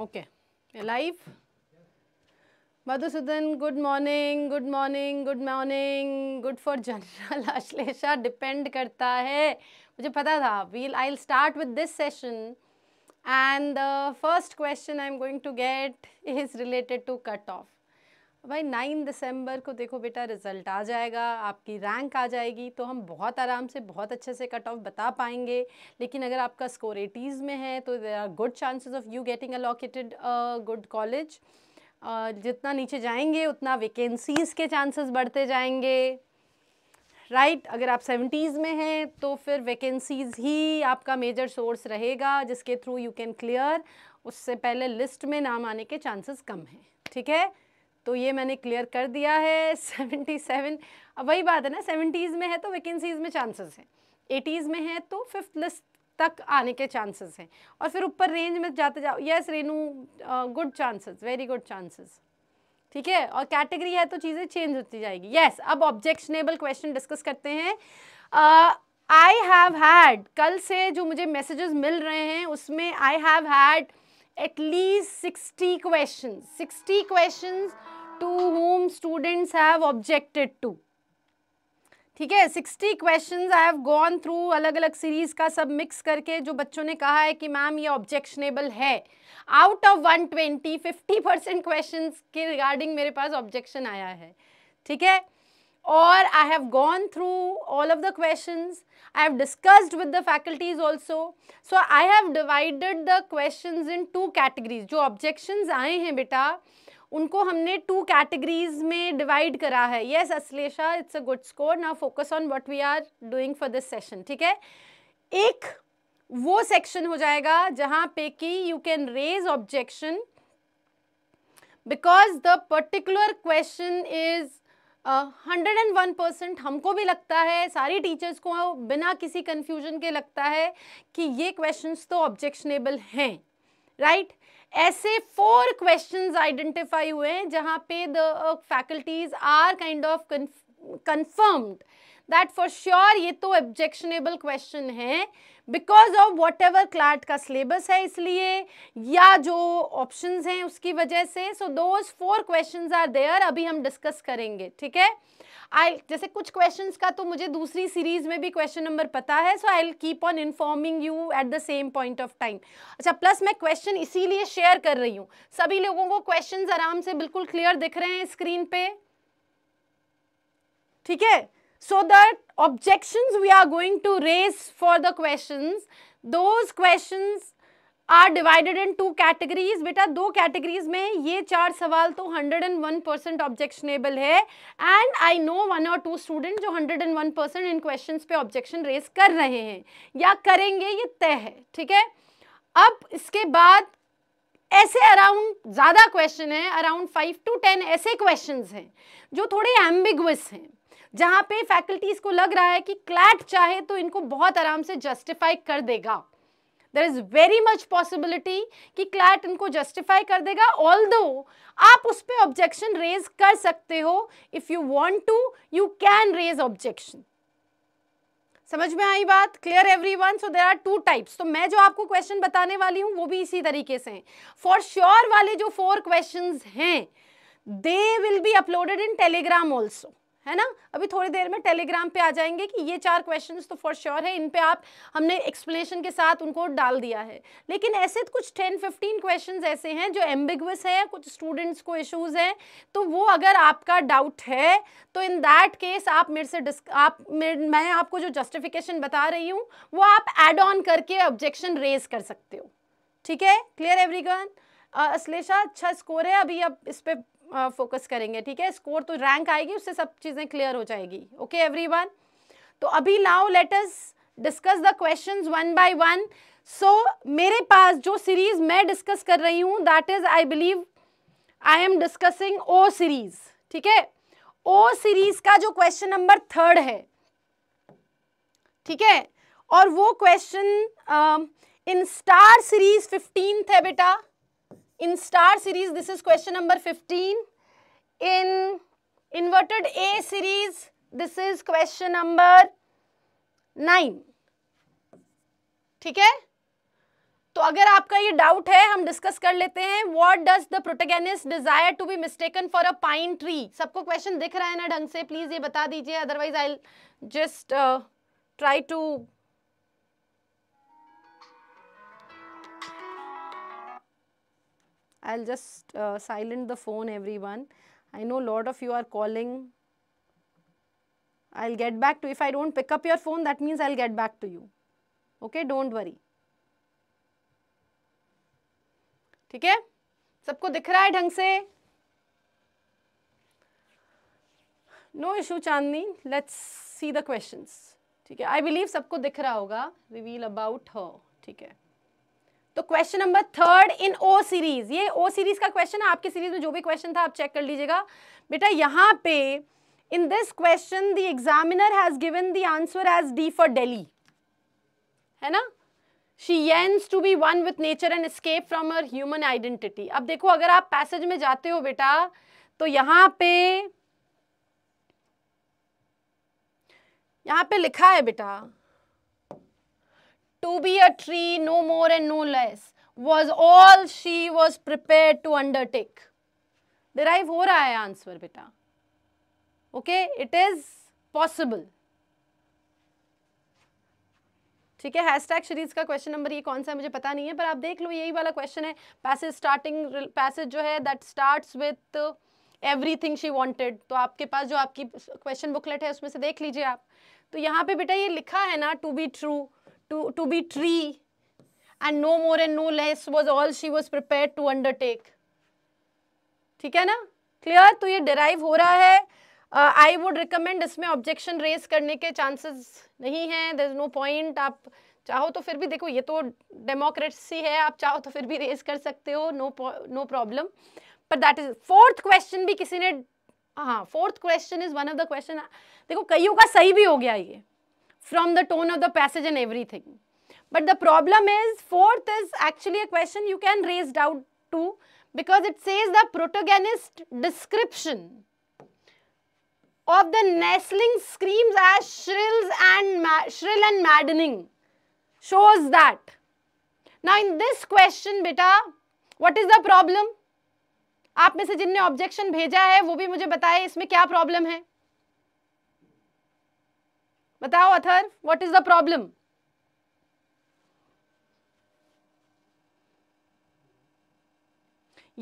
Okay live Madhusudan good morning good morning good morning good for general Ashlesha depend करता है मुझे पता था well I will start with this session and the first question I am going to get is related to cut off भाई nine दिसंबर को देखो बेटा रिज़ल्ट आ जाएगा आपकी रैंक आ जाएगी तो हम बहुत आराम से बहुत अच्छे से कट ऑफ बता पाएंगे लेकिन अगर आपका स्कोर एटीज़ में है तो there are good chances of you getting allocated good college जितना नीचे जाएंगे उतना वेकेंसीज़ के चांसेस बढ़ते जाएंगे राइट right? अगर आप सेवेंटीज़ में हैं तो फिर वैकेंसीज़ ही आपका मेजर सोर्स रहेगा जिसके थ्रू यू कैन क्लियर उससे पहले लिस्ट में नाम आने के चांसेस कम हैं ठीक है तो ये मैंने क्लियर कर दिया है 77 अब वही बात है ना सेवेंटीज़ में है तो वैकेंसीज में चांसेस हैं एटीज़ में है तो फिफ्थ लिस्ट तक आने के चांसेस हैं और फिर ऊपर रेंज में जाते जाओ yes Renu good chances very good chances ठीक है और कैटेगरी है तो चीज़ें चेंज होती जाएगी यस yes, अब ऑब्जेक्शनेबल क्वेश्चन डिस्कस करते हैं आई हैव हैड कल से जो मुझे मैसेजेस मिल रहे हैं उसमें I have had at least sixty question sixty question to whom students have objected to ठीक है sixty question I have gone through अलग अलग सीरीज का सब मिक्स करके जो बच्चों ने कहा है कि मैम ये ऑब्जेक्शनेबल है out of one twenty fifty percent question के रिगार्डिंग मेरे पास ऑब्जेक्शन आया है ठीक है और I have gone through all of the question I have discussed with the faculties also so I have divided the question in two categories जो objection आए हैं बेटा उनको हमने टू कैटेगरीज में डिवाइड करा है yes Ashlesha it's a good score ना focus on what we are doing for this session ठीक है एक वो सेक्शन हो जाएगा जहां पे कि you can raise objection because the particular question is hundred and one percent हमको भी लगता है सारी टीचर्स को बिना किसी कन्फ्यूजन के लगता है कि ये क्वेश्चंस तो ऑब्जेक्शनेबल हैं राइट right? ऐसे फोर क्वेश्चंस आइडेंटिफाई हुए हैं जहां पे the faculties are kind of confirmed that for sure ये तो ऑब्जेक्शनेबल क्वेश्चन है because of whatever CLAT का सिलेबस है इसलिए या जो ऑप्शन हैं उसकी वजह से so those four question are there अभी हम डिस्कस करेंगे ठीक है आई जैसे कुछ क्वेश्चन का तो मुझे दूसरी सीरीज में भी क्वेश्चन नंबर पता है so I keep on informing you at the same point of time अच्छा प्लस मैं क्वेश्चन इसीलिए शेयर कर रही हूँ सभी लोगों को क्वेश्चन आराम से बिल्कुल क्लियर दिख रहे हैं स्क्रीन पे ठीक है so that objection we are going to raise for the question those questions are divided in two categories बेटा दो कैटेगरीज में ये चार सवाल तो 101 परसेंट ऑब्जेक्शनेबल है एंड आई नो वन और टू स्टूडेंट जो 101 परसेंट इन क्वेश्चन पे ऑब्जेक्शन रेस कर रहे हैं या करेंगे ये तय है ठीक है अब इसके बाद ऐसे अराउंड ज़्यादा क्वेश्चन हैं अराउंड फाइव टू टेन ऐसे क्वेश्चन हैं जो थोड़े एम्बिगस हैं जहाँ पे फैकल्टीज़ को लग रहा है कि क्लैट चाहे तो इनको बहुत आराम से जस्टिफाई कर देगा there is very much possibility कि क्लाइंट उनको जस्टिफाई कर देगा ऑल आप उस पर ऑब्जेक्शन रेज कर सकते हो if you want to you can raise objection समझ में आई बात clear everyone so there are two types तो मैं जो आपको क्वेश्चन बताने वाली हूँ वो भी इसी तरीके से हैं फॉर श्योर वाले जो फोर क्वेश्चन हैं they will be uploaded in Telegram also है ना अभी थोड़ी देर में टेलीग्राम पे आ जाएंगे कि ये चार क्वेश्चंस तो फॉर श्योर है इन पे आप हमने एक्सप्लेनेशन के साथ उनको डाल दिया है लेकिन ऐसे तो कुछ टेन फिफ्टीन क्वेश्चंस ऐसे हैं जो एम्बिगस है कुछ स्टूडेंट्स को इश्यूज हैं तो वो अगर आपका डाउट है तो इन दैट केस आप मेरे से डिस्क आप मेरे मैं आपको जो जस्टिफिकेशन बता रही हूँ वो आप एड ऑन करके ऑब्जेक्शन रेज कर सकते हो ठीक है क्लियर एवरी गन अश्लेषा अच्छा स्कोर है अभी अब इस पर फोकस करेंगे ठीक है स्कोर तो रैंक आएगी उससे सब चीज़ें क्लियर हो जाएगी ओके एवरी तो अभी now let's discuss the question one by one so मेरे पास जो सीरीज मैं डिस्कस कर रही हूँ that is I believe I am discussing O series ठीक है ओ सीरीज का जो क्वेश्चन नंबर थर्ड है ठीक है और वो question in star series fifteenth है बेटा in star series this is question number 15 in inverted A series this is question number 9 ठीक है तो अगर आपका ये डाउट है हम डिस्कस कर लेते हैं what does the protagonist desire to be mistaken for a pine tree सबको क्वेश्चन दिख रहा है ना ढंग से प्लीज ये बता दीजिए otherwise I just try to I'll just uh, silent the phone everyone. I know lot of you are calling. I'll get back to if I don't pick up your phone that means I'll get back to you. Okay, don't worry. ठीक है सबको दिख रहा है ढंग से no issue Chandni let's see the questions ठीक है आई बिलीव सबको दिख रहा होगा रिवील अबाउट हर ठीक है तो question number third in O series ये ओ सीरीज का क्वेश्चन है आपके सीरीज में जो भी क्वेश्चन था आप चेक कर लीजिएगा बेटा यहाँ पे in this question the examiner has given the answer as D for daily है ना she yearns to be one with nature and escape from her human identity अब देखो अगर आप पैसेज में जाते हो बेटा तो यहाँ पे यहाँ पे लिखा है बेटा to be a tree no more and no less was all she was prepared to undertake derive ho raha hai answer beta okay it is possible ठीक है हैशटैग सीरीज का क्वेश्चन नंबर ये कौन सा है मुझे पता नहीं है पर आप देख लो यही वाला क्वेश्चन है पैसेज स्टार्टिंग पैसेज जो है that starts with everything she wanted तो आपके पास जो आपकी क्वेश्चन बुकलेट है उसमें से देख लीजिए आप तो यहाँ पे बेटा ये लिखा है ना to be true to, to be tree and no more and no less was all she was prepared to undertake ठीक है ना क्लियर तो ये डिराइव हो रहा है आई वुड रिकमेंड इसमें ऑब्जेक्शन रेस करने के चांसेस नहीं हैं देर इज नो पॉइंट आप चाहो तो फिर भी देखो ये तो डेमोक्रेसी है आप चाहो तो फिर भी रेस कर सकते हो नो नो प्रॉब्लम पर दैट इज फोर्थ क्वेश्चन भी किसी ने हाँ fourth question is one of the question देखो कईयों का सही भी हो गया ये from the tone of the passage and everything. But the problem is, fourth is actually a question you can raise doubt to because it says the protagonist description of the nestling screams as shrills and shrill and maddening shows that. Now in this question beta what is the problem? आप में से जिनने objection भेजा है वो भी मुझे बताए इसमें क्या प्रॉब्लम है बताओ Athar what is the problem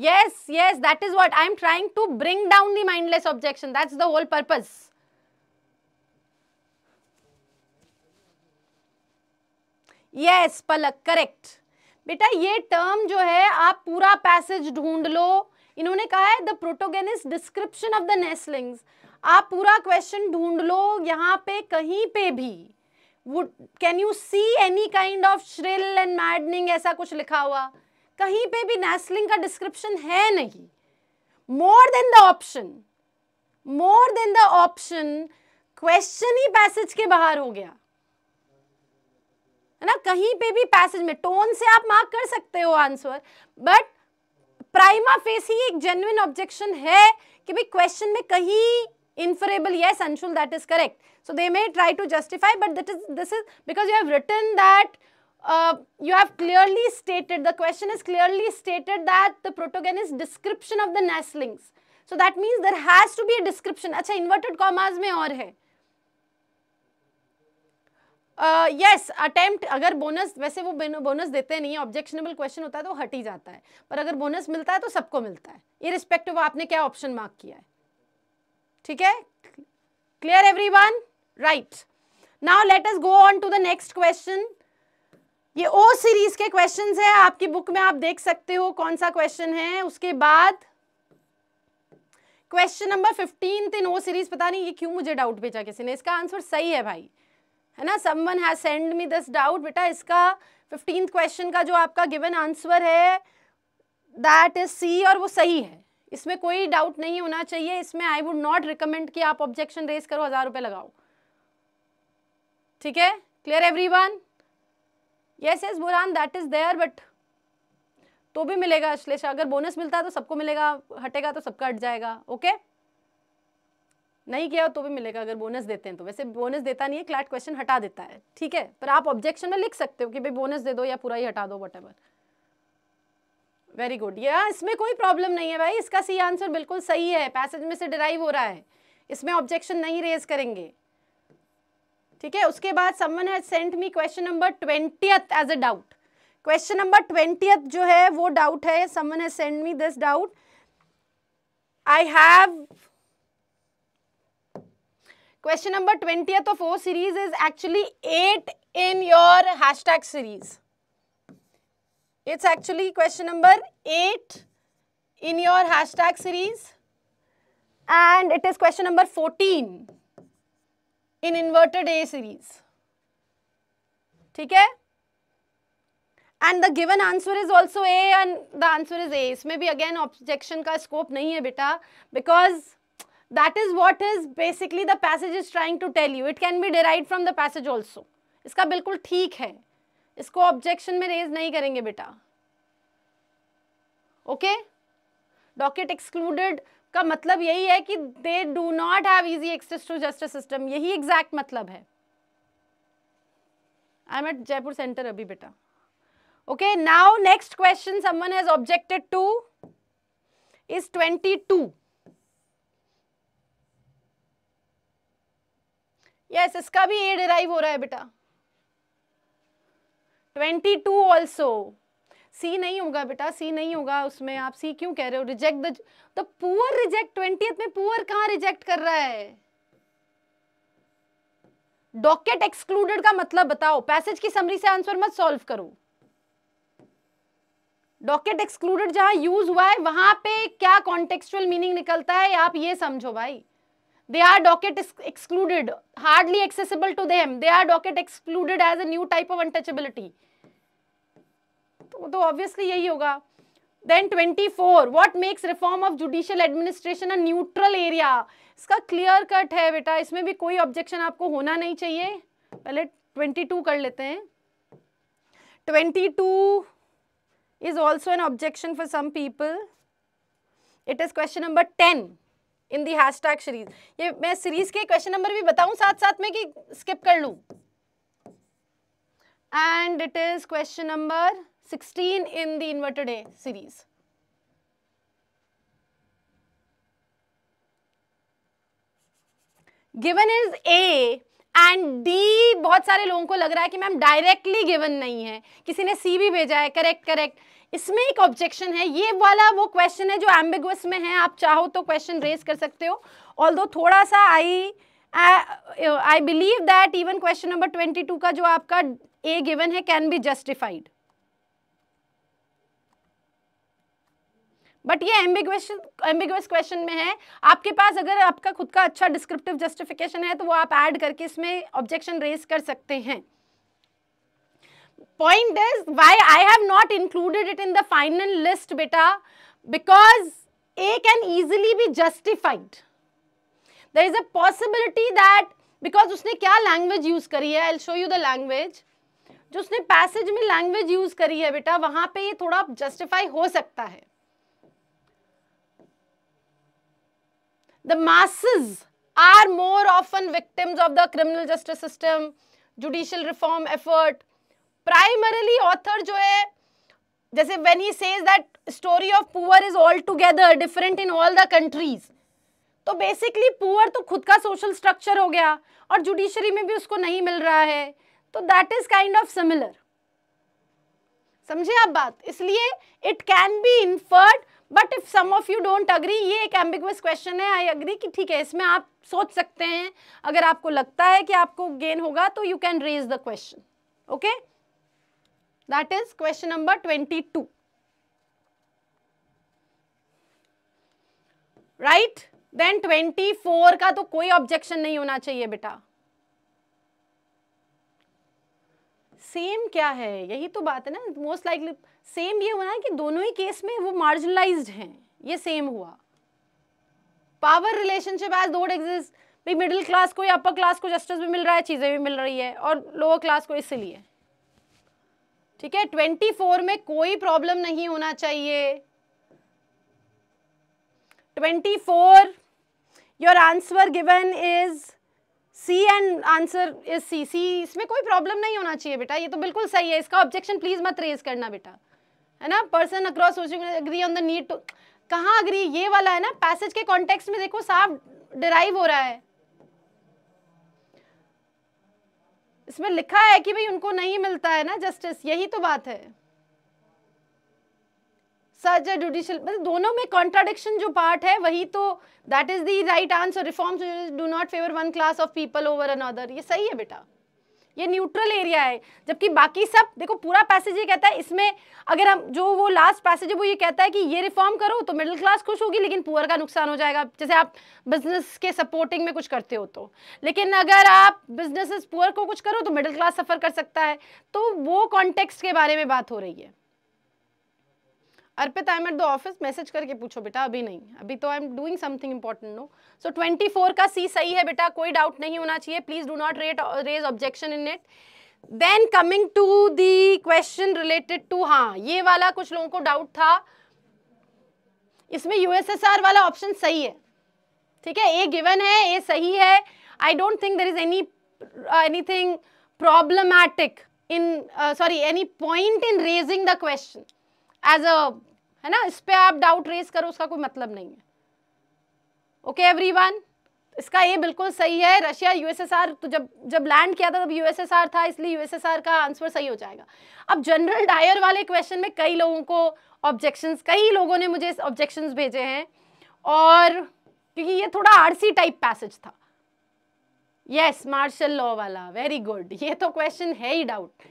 yes yes that is what I am trying to bring down the mindless objection is the whole purpose yes Palak correct बेटा ये टर्म जो है आप पूरा पैसेज ढूंढ लो इन्होंने कहा है the protagonist's description of the nestlings आप पूरा क्वेश्चन ढूंढ लो यहाँ पे कहीं पे भी would can you see any kind of thrill and maddening ऐसा कुछ लिखा हुआ कहीं पे भी नेस्लिंग का डिस्क्रिप्शन है नहीं more than the option more than the option question ही पैसेज के बाहर हो गया है ना कहीं पे भी पैसेज में टोन से आप मार्क कर सकते हो आंसर बट प्राइमा फेस ही एक जेन्युन ऑब्जेक्शन है कि भाई क्वेश्चन में कहीं inferable yes anshul that is correct so they may try to justify but that is this is because you have written that uh, you have clearly stated the question is clearly stated that the protagonist description of the nestlings so that means there has to be a description acha inverted commas mein aur hai uh, yes attempt अगर bonus वैसे वो bonus देते नहीं है objectionable question होता है तो हट ही जाता है पर अगर बोनस मिलता है तो सबको मिलता है इरिस्पेक्टिव आपने क्या ऑप्शन मार्क किया है ठीक है clear everyone right now let's go on to the next question ये ओ सीरीज के क्वेश्चन है आपकी बुक में आप देख सकते हो कौन सा क्वेश्चन है उसके बाद question number fifteen in O series पता नहीं ये क्यों मुझे डाउट भेजा किसी ने इसका आंसर सही है भाई है ना someone has send me this doubt बेटा इसका फिफ्टींथ क्वेश्चन का जो आपका गिवन आंसर है दैट इज सी और वो सही है इसमें कोई डाउट नहीं होना चाहिए इसमें आई वुड नॉट रिकमेंड कि आप ऑब्जेक्शन रेस करो हज़ार रुपए लगाओ ठीक है clear everyone yes yes that is there but तो भी मिलेगा अश्लेषा अगर बोनस मिलता है तो सबको मिलेगा हटेगा तो सबका हट जाएगा ओके नहीं किया तो भी मिलेगा अगर बोनस देते हैं तो वैसे बोनस देता नहीं है क्लैट क्वेश्चन हटा देता है ठीक है पर आप ऑब्जेक्शन में लिख सकते हो कि भाई बोनस दे दो या पूरा ही हटा दो वट एवर वेरी गुड या इसमें कोई प्रॉब्लम नहीं है भाई इसका सी आंसर बिल्कुल सही है पैसेज में से डिराइव हो रहा है इसमें ऑब्जेक्शन नहीं रेज करेंगे ठीक है उसके बाद someone has sent me question number twentieth as a doubt question number twentieth जो है वो डाउट है someone has sent me this doubt I have question number 20th of O series is actually eight in your hashtag series it's actually question number eight in your hashtag series and it is question number fourteen in inverted A series ठीक है and the given answer is also A and the answer is A इसमें भी again objection का scope नहीं है बेटा because that is what is basically the passage is trying to tell you it can be derived from the passage also इसका बिल्कुल ठीक है इसको ऑब्जेक्शन में रेज नहीं करेंगे बेटा ओके डॉकेट एक्सक्लूडेड का मतलब यही है कि they do not have easy access to justice system यही एग्जैक्ट मतलब है I am at Jaipur centre अभी बेटा now next question someone has objected to is twenty two yes इसका भी ए डिराइव हो रहा है बेटा ट्वेंटी टू ऑल्सो सी नहीं होगा बेटा सी नहीं होगा उसमें आप सी क्यों कह रहे हो रिजेक्ट द तो पुअर रिजेक्ट ट्वेंटी में पुअर कहाँ रिजेक्ट कर रहा है डॉकेट एक्सक्लूडेड का मतलब बताओ पैसेज की समरी से आंसर मत सॉल्व करो डॉकेट एक्सक्लूडेड जहां यूज हुआ है वहां पे क्या कॉन्टेक्चुअल मीनिंग निकलता है आप ये समझो भाई they are docket excluded hardly accessible to them they are docket excluded as a new type of untouchability तो ऑब्वियसली तो यही होगा then 24 what makes reform of judicial administration a neutral area इसका क्लियर कट है बेटा इसमें भी कोई ऑब्जेक्शन आपको होना नहीं चाहिए पहले 22 कर लेते हैं 22 is also an objection for some people it is question number 10 in the hashtag series ये मैं सीरीज के क्वेश्चन नंबर भी बताऊं साथ साथ में कि स्किप कर लूं and it is question number 16 in the inverted A series. Given is A and D बहुत सारे लोगों को लग रहा है कि मैम डायरेक्टली गिवन नहीं है किसी ने सी भी भेजा है करेक्ट करेक्ट इसमें एक ऑब्जेक्शन है ये वाला वो क्वेश्चन है जो एम्बिगस में है आप चाहो तो क्वेश्चन रेज कर सकते हो ऑल थोड़ा सा I I believe that even question number twenty two का जो आपका ए गिवन है कैन बी जस्टिफाइड बट ये एम्बिग्वेशन एम्बिग्वेस क्वेश्चन में है आपके पास अगर आपका खुद का अच्छा डिस्क्रिप्टिव जस्टिफिकेशन है तो वो आप ऐड करके इसमें ऑब्जेक्शन रेज कर सकते हैं point is why I have not included it in the final list बेटा because A can easily be justified the is a possibility that because उसने क्या लैंग्वेज यूज करी है I show you the language जो उसने passage में language use करी है बेटा वहां पे ये थोड़ा जस्टिफाई हो सकता है the masses are more often victims of the criminal justice system judicial reform effort primarily author jo hai jaise when he says that story of poor is altogether different in all the countries तो basically poor तो खुद का social structure हो गया और judiciary में भी उसको नहीं मिल रहा है तो that is kind of similar समझे आप बात इसलिए it can be inferred but if some of you don't agree ये एक एम्बिगस क्वेश्चन है आई अग्री कि ठीक है इसमें आप सोच सकते हैं अगर आपको लगता है कि आपको गेन होगा तो you can raise the question okay that is question number twenty two right then twenty four का तो कोई ऑब्जेक्शन नहीं होना चाहिए बेटा सेम क्या है यही तो बात है ना मोस्ट लाइकली सेम ये होना है कि दोनों ही केस में वो मार्जिनलाइज्ड हैं ये सेम हुआ power relationship as don't exist भाई मिडिल क्लास को या अपर क्लास को जस्टिस भी मिल रहा है चीज़ें भी मिल रही है और लोअर क्लास को इसलिए ठीक है ट्वेंटी फोर में कोई प्रॉब्लम नहीं होना चाहिए twenty four your answer given is C and answer is C C इसमें कोई प्रॉब्लम नहीं होना चाहिए बेटा ये तो बिल्कुल सही है इसका ऑब्जेक्शन प्लीज मत रेज करना बेटा है ना person across social agree on the need to कहाँ अग्री ये वाला है ना पैसेज के कॉन्टेक्स्ट में देखो साफ डिराइव हो रहा है इसमें लिखा है कि भाई उनको नहीं मिलता है ना जस्टिस यही तो बात है सच है जुडिशियल मतलब दोनों में कॉन्ट्राडिक्शन जो पार्ट है वही तो that is the right answer reforms do not favour one class of people over another ये सही है बेटा ये न्यूट्रल एरिया है जबकि बाकी सब देखो पूरा पैसेज ये कहता है इसमें अगर हम जो वो लास्ट पैसेज है वो ये कहता है कि ये रिफॉर्म करो तो मिडिल क्लास खुश होगी लेकिन पुअर का नुकसान हो जाएगा जैसे आप बिजनेस के सपोर्टिंग में कुछ करते हो तो लेकिन अगर आप बिजनेस पुअर को कुछ करो तो मिडिल क्लास सफ़र कर सकता है तो वो कॉन्टेक्स्ट के बारे में बात हो रही है Arpit I am at the office message करके पूछो बेटा अभी नहीं अभी तो I am doing something important no so 24 का सी सही है बेटा कोई डाउट नहीं होना चाहिए please do not rate raise objection in it then coming to the question related to हाँ ये वाला कुछ लोगों को डाउट था इसमें यूएसएसआर वाला ऑप्शन सही है ठीक है ए गिवन है ए सही है I don't think there is any anything problematic in sorry any point in raising the question as a है ना इस पर आप डाउट रेस करो उसका कोई मतलब नहीं है ओके एवरीवन इसका ये बिल्कुल सही है रशिया यूएसएसआर तो जब जब लैंड किया था तब यूएसएसआर था इसलिए यूएसएसआर का आंसर सही हो जाएगा अब जनरल डायर वाले क्वेश्चन में कई लोगों को ऑब्जेक्शंस कई लोगों ने मुझे ऑब्जेक्शंस भेजे हैं और क्योंकि ये थोड़ा आरसी टाइप पैसेज था यस मार्शल लॉ वाला वेरी गुड ये तो क्वेश्चन है ही doubt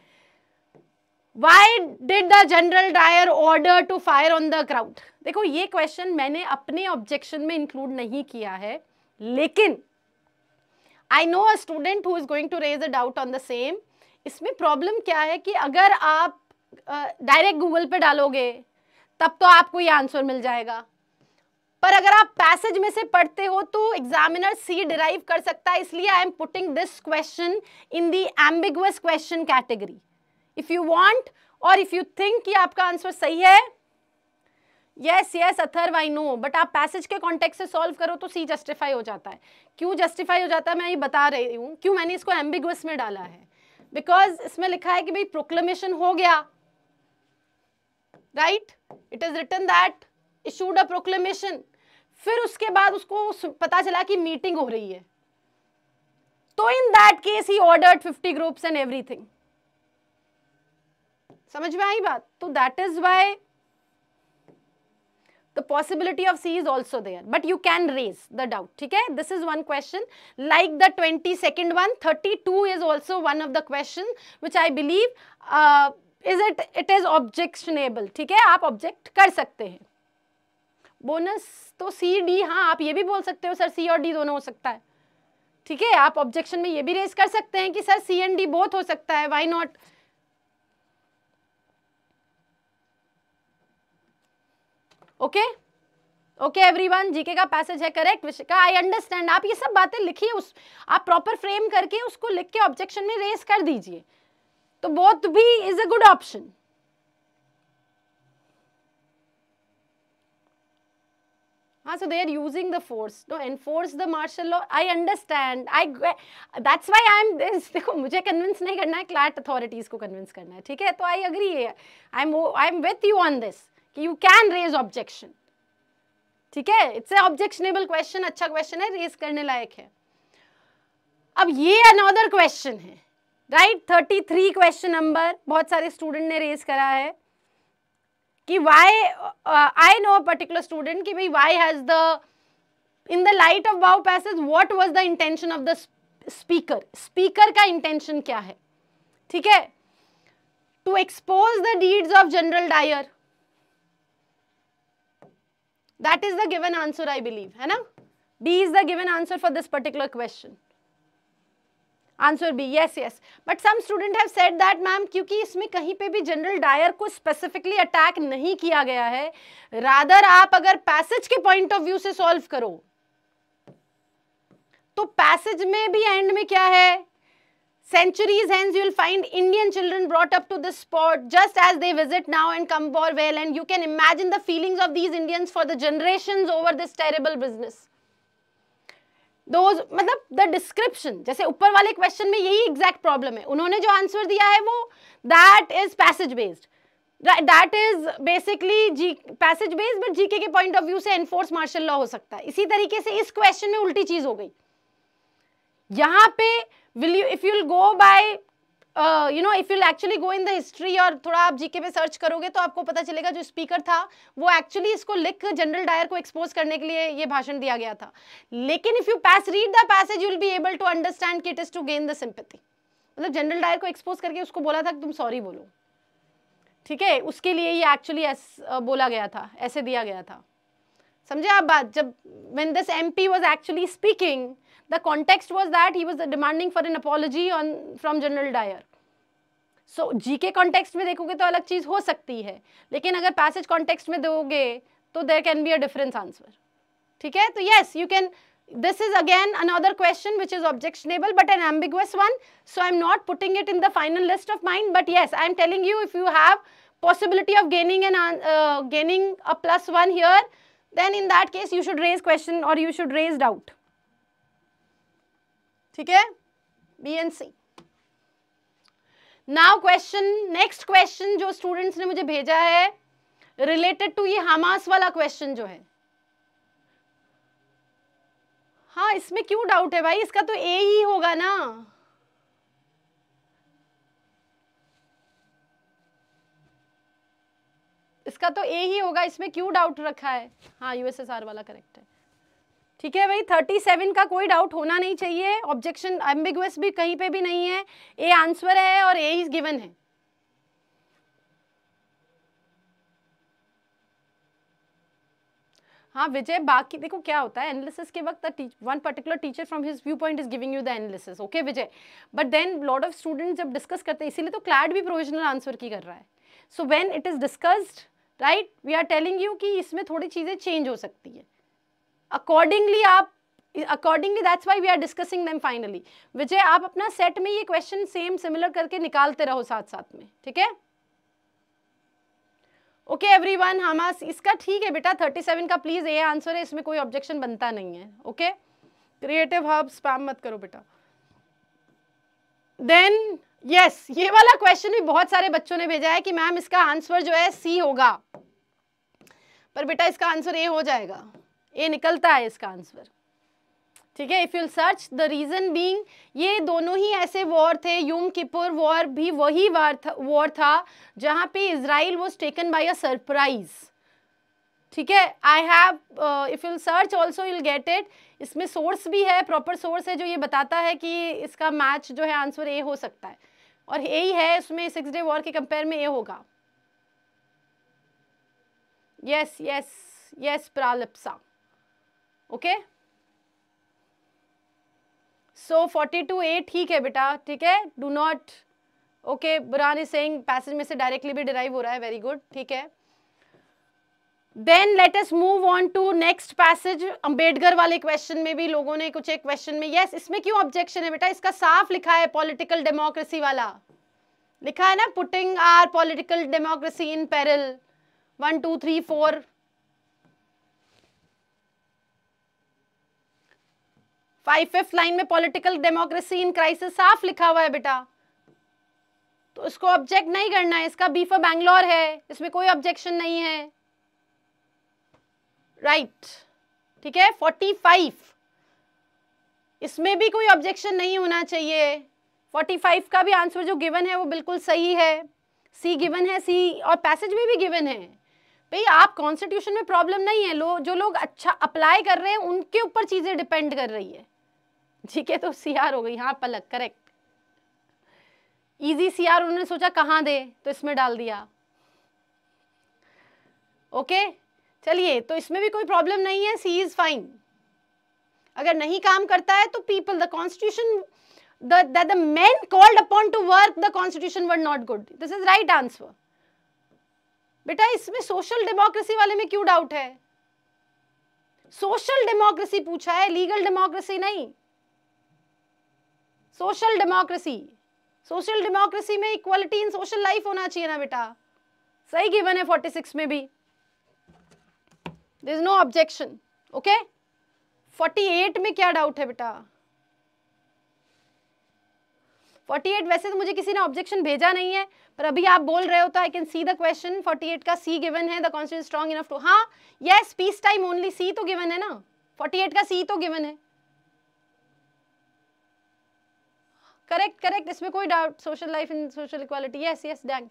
why did the General Dyer order to fire on the crowd देखो ये क्वेश्चन मैंने अपने ऑब्जेक्शन में इंक्लूड नहीं किया है लेकिन I know a student who is going to raise a doubt on the same इसमें प्रॉब्लम क्या है कि अगर आप डायरेक्ट uh, गूगल पे डालोगे तब तो आपको ये आंसर मिल जाएगा पर अगर आप पैसेज में से पढ़ते हो तो एग्जामिनर सी डिराइव कर सकता है इसलिए I am putting this question in the ambiguous question category if you want और इफ यू थिंक कि आपका आंसर सही है yes yes Atharv I know but आप पैसेज के कॉन्टेक्ट से सॉल्व करो तो सी जस्टिफाई हो जाता है क्यों जस्टिफाई हो जाता है मैं ये बता रही हूँ क्यों मैंने इसको एम्बिगस में डाला है बिकॉज इसमें लिखा है कि भाई प्रोक्लेमेशन हो गया right it is written that issued a proclamation फिर उसके बाद उसको पता चला कि मीटिंग हो रही है तो in that case he ordered fifty groups and everything समझ में आई बात तो that is why the possibility of c is also there but you can raise the doubt theek hai this is one question like the 22nd one 32 is also one of the question which i believe uh, is it it is objectionable theek hai aap object kar sakte hain bonus तो C D हाँ आप ये भी बोल सकते हो sir सी और D दोनों हो सकता है ठीक है आप ऑब्जेक्शन में ये भी रेज कर सकते हैं कि sir C and D both हो सकता है why not okay okay everyone GK का पैसेज है करेक्ट विषय का आई अंडरस्टैंड आप ये सब बातें लिखिए उस आप प्रॉपर फ्रेम करके उसको लिख के ऑब्जेक्शन में रेस कर दीजिए तो बोथ भी इज अ गुड ऑप्शन हाँ so they are using the force to enforce the martial law I understand I that's why I am this देखो मुझे कन्विंस नहीं करना है क्लैट अथॉरिटीज़ को कन्विंस करना है ठीक है तो I agree I am I am with you on this कि यू कैन रेज ऑब्जेक्शन ठीक है इट्स ए ऑब्जेक्शनेबल क्वेश्चन अच्छा क्वेश्चन है रेज करने लायक है अब ये अनदर क्वेश्चन है right thirty three question number बहुत सारे स्टूडेंट ने रेज करा है कि why I know a particular student कि भाई why has the in the light of wow passage what was the intention of the speaker speaker का इंटेंशन क्या है ठीक है to expose the deeds of General Dyer that is the given answer i believe hai na b is the given answer for this particular question answer B yes yes but some student have said that ma'am क्योंकि इसमें कहीं पे भी General Dyer को specifically attack नहीं किया गया है रादर आप अगर पैसेज के पॉइंट ऑफ व्यू से सॉल्व करो तो पैसेज में भी एंड में क्या है Centuries hence, you will find Indian children brought up to this sport just as they visit now and come for well and you can imagine the feelings of these Indians for the generations over this terrible business. those matlab the description jaise upar wale question mein yahi exact problem hai unhone jo answer diya hai wo that is passage based that is basically जी passage based but GK के point of view से enforce martial law हो सकता है इसी तरीके से इस क्वेश्चन में उल्टी चीज हो गई यहाँ पे will you if you'll go by you know if you'll actually go in the history और थोड़ा आप जीके में सर्च करोगे तो आपको पता चलेगा जो स्पीकर था वो एक्चुअली इसको लिख जनरल डायर को एक्सपोज करने के लिए ये भाषण दिया गया था लेकिन if you pass read the passage you'll be able to understand कि it is to gain the sympathy मतलब जनरल डायर को एक्सपोज करके उसको बोला था कि तुम सॉरी बोलो ठीक है उसके लिए ये एक्चुअली बोला गया था ऐसे दिया गया था समझे आप बात जब when this M P was actually speaking The context was that he was demanding for an apology on from General Dyer. So so, G K context में देखोगे तो अलग चीज़ हो सकती है लेकिन अगर पैसेज कॉन्टेक्स्ट में दोगे तो there can be a difference answer ठीक है तो yes you can this is again another question which is objectionable but an ambiguous one so i'm not putting it in the final list of mine but yes i'm telling you if you have possibility of gaining an uh, gaining a plus one here then in that case you should raise question or you should raise doubt ठीक है B and C now question next question जो students ने मुझे भेजा है related to ये Hamas वाला question जो है हाँ इसमें क्यों डाउट है भाई इसका तो ए ही होगा ना इसका तो ए ही होगा इसमें क्यों डाउट रखा है हाँ यूएसएसआर वाला करेक्ट है ठीक है भाई थर्टी सेवन का कोई डाउट होना नहीं चाहिए ऑब्जेक्शन एम्बिगुअस भी कहीं पे भी नहीं है ए आंसर है और ए इज गिवन है हाँ विजय बाकी देखो क्या होता है एनालिसिस के वक्त one particular teacher from his view point is giving you the analysis okay Vijay but then lot of students जब डिस्कस करते हैं इसीलिए तो क्लैड भी प्रोविजनल आंसर की कर रहा है so when it is discussed right we are telling you कि इसमें थोड़ी चीज़ें चेंज हो सकती है अकॉर्डिंगली आप accordingly that's why we are discussing them finally Vijay आप अपना सेट में ये क्वेश्चन सेम सिमिलर करके निकालते रहो साथ साथ में ठीक है ओके एवरीवन हमास इसका ठीक है बेटा 37 का प्लीज़ ये आंसर है इसमें कोई ऑब्जेक्शन बनता नहीं है ओके क्रिएटिव हब स्पैम मत करो बेटा देन यस yes, ये वाला क्वेश्चन भी बहुत सारे बच्चों ने भेजा है कि मैम इसका आंसर जो है सी होगा पर बेटा इसका आंसर ए हो जाएगा ए निकलता है इसका आंसर ठीक है if you search the reason being ये दोनों ही ऐसे वॉर थे यूम किपुर वॉर भी वही वार था वॉर था जहाँ पे Israel was taken by a surprise ठीक है I have if you search also you'll get it इसमें सोर्स भी है प्रॉपर सोर्स है जो ये बताता है कि इसका मैच जो है आंसर ए हो सकता है और ए ही है इसमें सिक्स डे वॉर के कंपेयर में ए होगा यस यस यस प्रालप्सा okay so forty two A ठीक है बेटा ठीक है डू नॉट ओके बुरान इज सेइंग पैसेज में से डायरेक्टली भी डिराइव हो रहा है वेरी गुड ठीक है then let us move on to next passage Ambedkar वाले क्वेश्चन में भी लोगों ने कुछ एक क्वेश्चन में यस yes, इसमें क्यों ऑब्जेक्शन है बेटा इसका साफ लिखा है पॉलिटिकल डेमोक्रेसी वाला लिखा है ना putting our political democracy in peril one two three four five fifth line में पॉलिटिकल डेमोक्रेसी इन क्राइसिस साफ लिखा हुआ है बेटा तो इसको ऑब्जेक्ट नहीं करना है इसका बीफ बैंगलोर है इसमें कोई ऑब्जेक्शन नहीं है राइट right. ठीक है फोर्टी फाइव इसमें भी कोई ऑब्जेक्शन नहीं होना चाहिए फोर्टी फाइव का भी आंसर जो गिवन है वो बिल्कुल सही है सी गिवन है सी और पैसेज में भी गिवन है भाई आप कॉन्स्टिट्यूशन में प्रॉब्लम नहीं है लो जो लोग अच्छा अप्लाई कर रहे हैं उनके ऊपर चीज़ें डिपेंड कर रही है ठीक है तो सी आर हो गई हाँ Palak correct easy C R उन्होंने सोचा कहाँ दे तो इसमें डाल दिया ओके चलिए तो इसमें भी कोई प्रॉब्लम नहीं है सी इज फाइन अगर नहीं काम करता है तो people the constitution the the men called upon to work the constitution were not good this is right answer बेटा इसमें सोशल डेमोक्रेसी वाले में क्यों डाउट है सोशल डेमोक्रेसी पूछा है लीगल डेमोक्रेसी नहीं सोशल डेमोक्रेसी सोशल डेमोक्रेसी में इक्वालिटी इन सोशल लाइफ होना चाहिए ना बेटा सही गिवन है फोर्टी सिक्स में भी is no objection okay eight में क्या डाउट है बेटा फोर्टी एट वैसे तो मुझे किसी ने ऑब्जेक्शन भेजा नहीं है पर अभी आप बोल रहे हो तो I can see the question eight का सी गिवन है the constitution strong enough to हाँ yes peace time only C तो गिवन है ना एट का सी तो गिवन है करेक्ट करेक्ट इसमें कोई doubt social life in social equality yes yes डैंग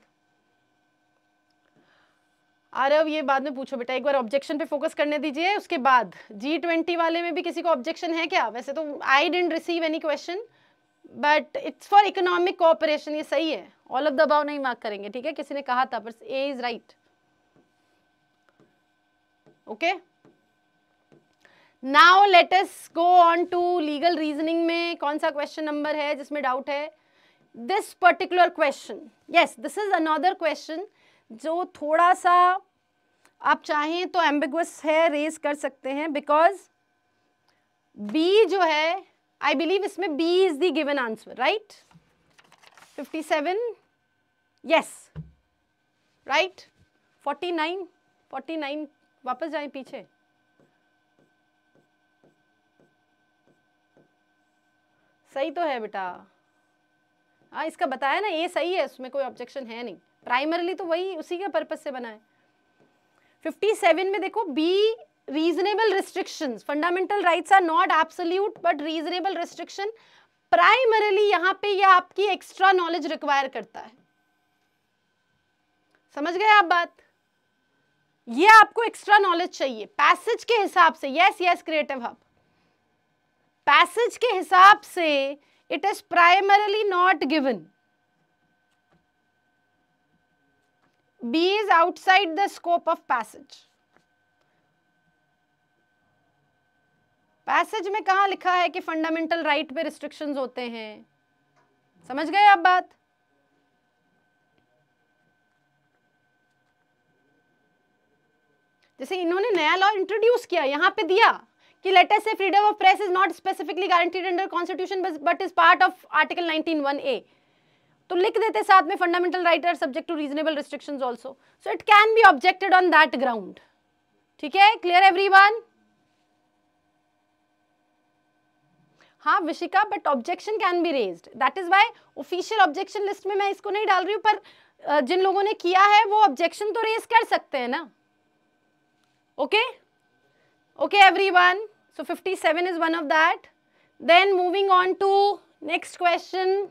आरव ये बाद में पूछो बेटा एक बार ऑब्जेक्शन पे फोकस करने दीजिए उसके बाद जी ट्वेंटी वाले में भी किसी को ऑब्जेक्शन है क्या वैसे तो I don't receive any question but it's for economic cooperation ये सही है ऑल ऑफ द अबाउ नहीं मार्क करेंगे ठीक है किसी ने कहा था but A is right okay now let's go on to legal reasoning में कौन सा क्वेश्चन नंबर है जिसमें डाउट है this particular question yes this is another question जो थोड़ा सा आप चाहें तो एम्बिगस है रेज कर सकते हैं बिकॉज बी जो है आई बिलीव इसमें B is the given answer right 57 yes right 49 49 वापस जाए पीछे सही तो है बेटा हाँ इसका बताया ना ये सही है उसमें कोई ऑब्जेक्शन है नहीं प्राइमरली तो वही उसी के पर्पज से बना है सेवन में देखो B reasonable restriction fundamental right are not absolute but reasonable restriction primarily यहाँ पे यह आपकी एक्स्ट्रा नॉलेज रिक्वायर करता है समझ गए आप बात ये आपको एक्स्ट्रा नॉलेज चाहिए पैसेज के हिसाब से yes yes creative hub passage के हिसाब से it is primarily not given B is outside the scope of passage passage में कहा लिखा है कि फंडामेंटल राइट right पे रिस्ट्रिक्शंस होते हैं समझ गए आप बात जैसे इन्होंने नया लॉ इंट्रोड्यूस किया यहां पे दिया कि लेटर से freedom of press is not specifically guaranteed under constitution but is part of article nineteen one A तो लिख देते साथ में fundamental right are subject to reasonable restriction also so it can be objected on that ground ठीक है clear everyone हाँ Vishika but objection can be raise that is why official objection list में मैं इसको नहीं डाल रही हूँ पर जिन लोगों ने किया है वो ऑब्जेक्शन तो रेज कर सकते हैं ना okay okay everyone So 57 is one of that. Then moving on to next question.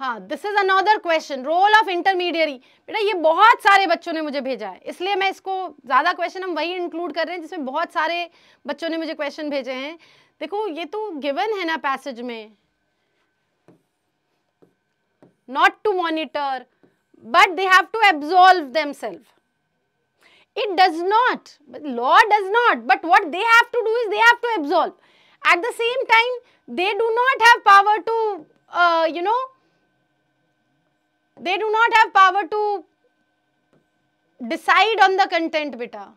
हाँ this is another question role of intermediary बेटा ये बहुत सारे बच्चों ने मुझे भेजा है इसलिए मैं इसको ज़्यादा क्वेश्चन हम वही इंक्लूड कर रहे हैं जिसमें बहुत सारे बच्चों ने मुझे क्वेश्चन भेजे हैं देखो ये तो गिवन है ना पैसेज में not to monitor but they have to absolve themselves. It does not, law does not, but what they have to do is they have to absolve. At the same time, they do not have power to, uh, you know, they do not have power to decide on the content beta.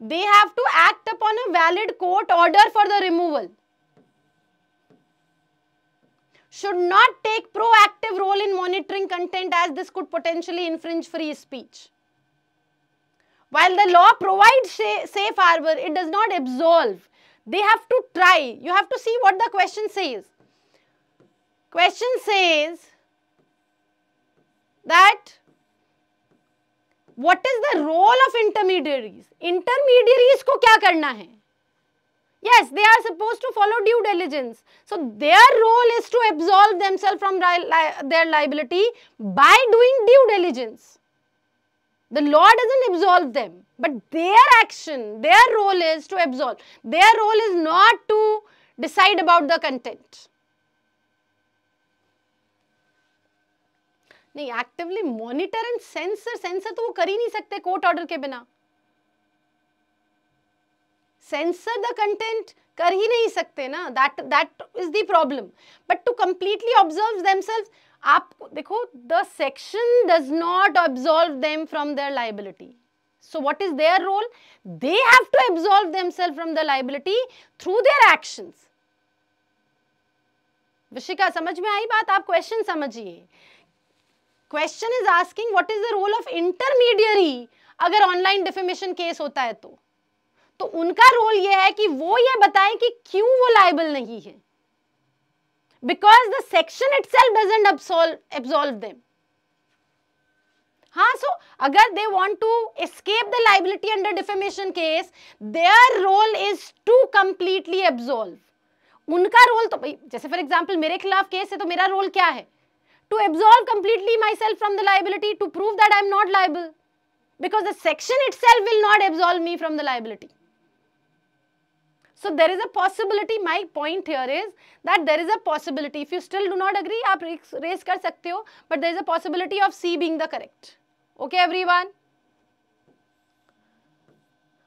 They have to act upon a valid court order for the removal should not take proactive role in monitoring content as this could potentially infringe free speech. While the law provides safe harbor, it does not absolve. They have to try. You have to see what the question says. Question says that what is the role of intermediaries? Intermediaries को क्या करना है? Yes, they are supposed to follow due diligence. So, their role is to absolve themselves from li li their liability by doing due diligence. The law doesn't absolve them, but their action, their role is to absolve. Their role is not to decide about the content. No, actively monitor and censor. Censor? तो वो कर ही नहीं सकते court order के censor the content कर ही नहीं सकते ना that that is the problem but to completely observe themselves आप देखो the section does not absolve them from their liability so what is their role they have to absolve themselves from the liability through their action Vishika समझ में आई बात आप question समझिए question is asking what is the role of intermediary अगर online defamation case होता है तो तो उनका रोल ये है कि वो ये बताएं कि क्यों वो लाइबल नहीं है because the section itself absolve them हाँ सो अगर they want to escape the liability under defamation case their role is to completely absolve उनका रोल तो जैसे फॉर एग्जाम्पल मेरे खिलाफ केस है तो मेरा रोल क्या है to absolve completely myself from the liability to prove that I am not liable the section itself will not absolve me from the liability So there is a possibility, my point here is that there is a possibility. If you still do not agree, aap raise kar sakte ho but there is a possibility of C being the correct. Okay everyone?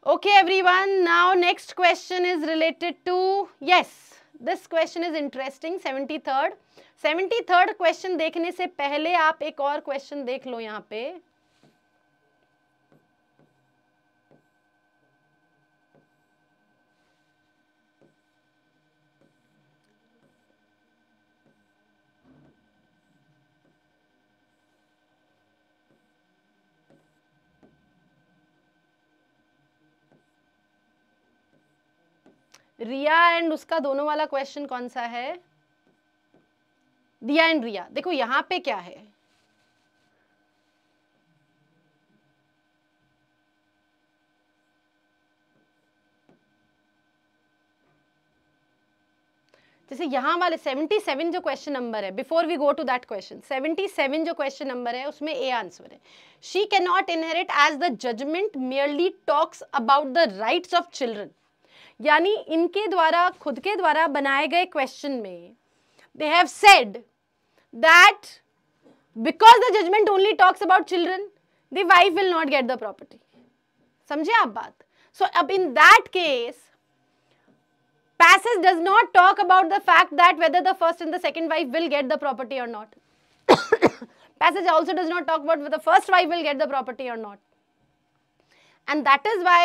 Okay everyone, now next question is related to, yes, this question is interesting, 73rd. 73rd question dekhne se pehle aap ek aur question dekh lo yahan pe Riya and उसका दोनों वाला question कौन सा है दिया and रिया देखो यहां पे क्या है जैसे यहां वाले 77 जो क्वेश्चन नंबर है before we go to that question 77 जो क्वेश्चन नंबर है उसमें ए आंसर है she can not inherit as the judgment merely talks about the rights of children यानी इनके द्वारा खुद के द्वारा बनाए गए क्वेश्चन में they have said that because the judgment only talks about children the wife will not get the property समझे आप बात सो अब in that case passage does not talk about the fact that whether the first and the second wife will get the property और not passage also does not talk about whether the first wife will get the property or not and that is why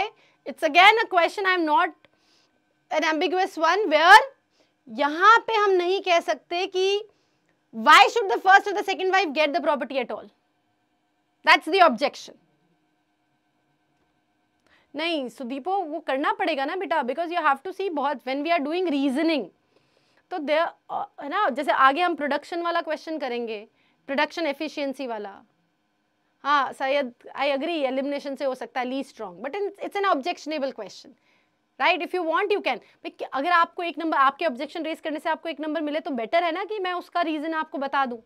it's again a question i am an ambiguous one where यहाँ पे हम नहीं कह सकते कि why should the first और the second wife get the property at all that's the objection नहीं सुदीपो वो करना पड़ेगा ना बेटा because you have to see बहुत when we are doing reasoning तो दे है ना जैसे आगे हम प्रोडक्शन वाला क्वेश्चन करेंगे प्रोडक्शन एफिशिएंसी वाला हाँ शायद आई अग्री एलिमिनेशन से हो सकता है ली strong but it's an objectionable question right if you want you can अगर आपको एक नंबर आपके ऑब्जेक्शन रेस करने से आपको एक नंबर मिले तो बेटर है ना कि मैं उसका रीज़न आपको बता दूँ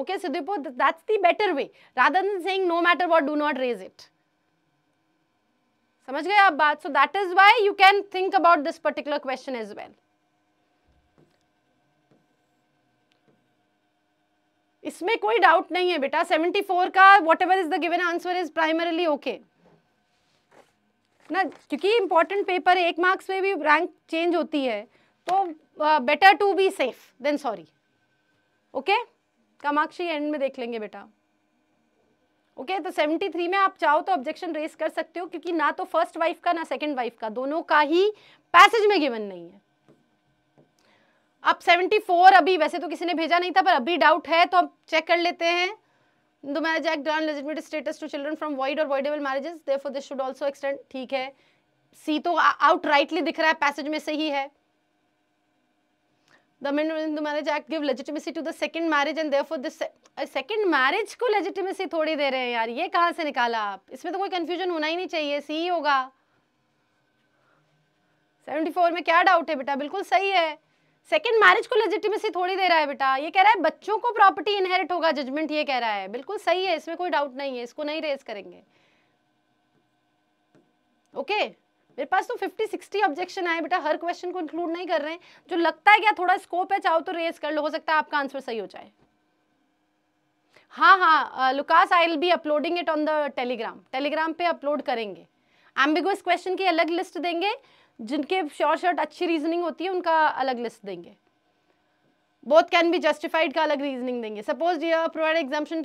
okay so that's the better way way rather than saying no matter what do not raise समझ गए आप बात so that is why you can think about this particular question is well इसमें कोई डाउट नहीं है बेटा 74 का whatever is the given answer is primarily okay ना क्योंकि इम्पोर्टेंट पेपर है एक मार्क्स में भी रैंक चेंज होती है तो better to be safe than sorry okay Kamakshi end में देख लेंगे बेटा ओके okay, तो थ्री में आप चाहो तो ऑब्जेक्शन रेस कर सकते हो क्योंकि ना तो फर्स्ट वाइफ का ना सेकंड वाइफ का दोनों का ही पैसेज में गिवन नहीं है अब फोर अभी वैसे तो किसी ने भेजा नहीं था पर अभी डाउट है तो अब चेक कर लेते हैं the marriage act grant legitimate status to children from void और voidable marriages therefore this should also extend ठीक है सी तो आउट राइटली दिख रहा है पैसेज में the amendment marriage act give legitimacy to the second marriage and therefore this को थोड़ी दे रहे हैं यार ये कहाँ से निकाला आप इसमें तो कोई कंफ्यूजन होना ही नहीं चाहिए सी ही होगा 74 में क्या डाउट है बेटा बिल्कुल सही है सेकेंड मैरिज को लेजिटिमेसी थोड़ी दे रहा है बेटा ये कह रहा है बच्चों को प्रॉपर्टी इनहेरिट होगा जजमेंट ये कह रहा है बिल्कुल सही है इसमें कोई डाउट नहीं है इसको नहीं रेज करेंगे ओके मेरे पास तो 50 60 ऑब्जेक्शन आए बेटा हर क्वेश्चन को इंक्लूड नहीं कर रहे हैं जो लगता है क्या थोड़ा स्कोप है चाहो तो रेस कर लो हो सकता है आपका आंसर सही हो जाए हाँ हाँ Lucas I will be uploading it on the Telegram Telegram पे अपलोड करेंगे एम्बिगुअस क्वेश्चन की अलग लिस्ट देंगे जिनके शॉर्ट शॉर्ट अच्छी रीजनिंग होती है उनका अलग लिस्ट देंगे बोथ कैन बी जस्टिफाइड का अलग रीजनिंग देंगे सपोज ये प्रोवाइड एग्जाम्पन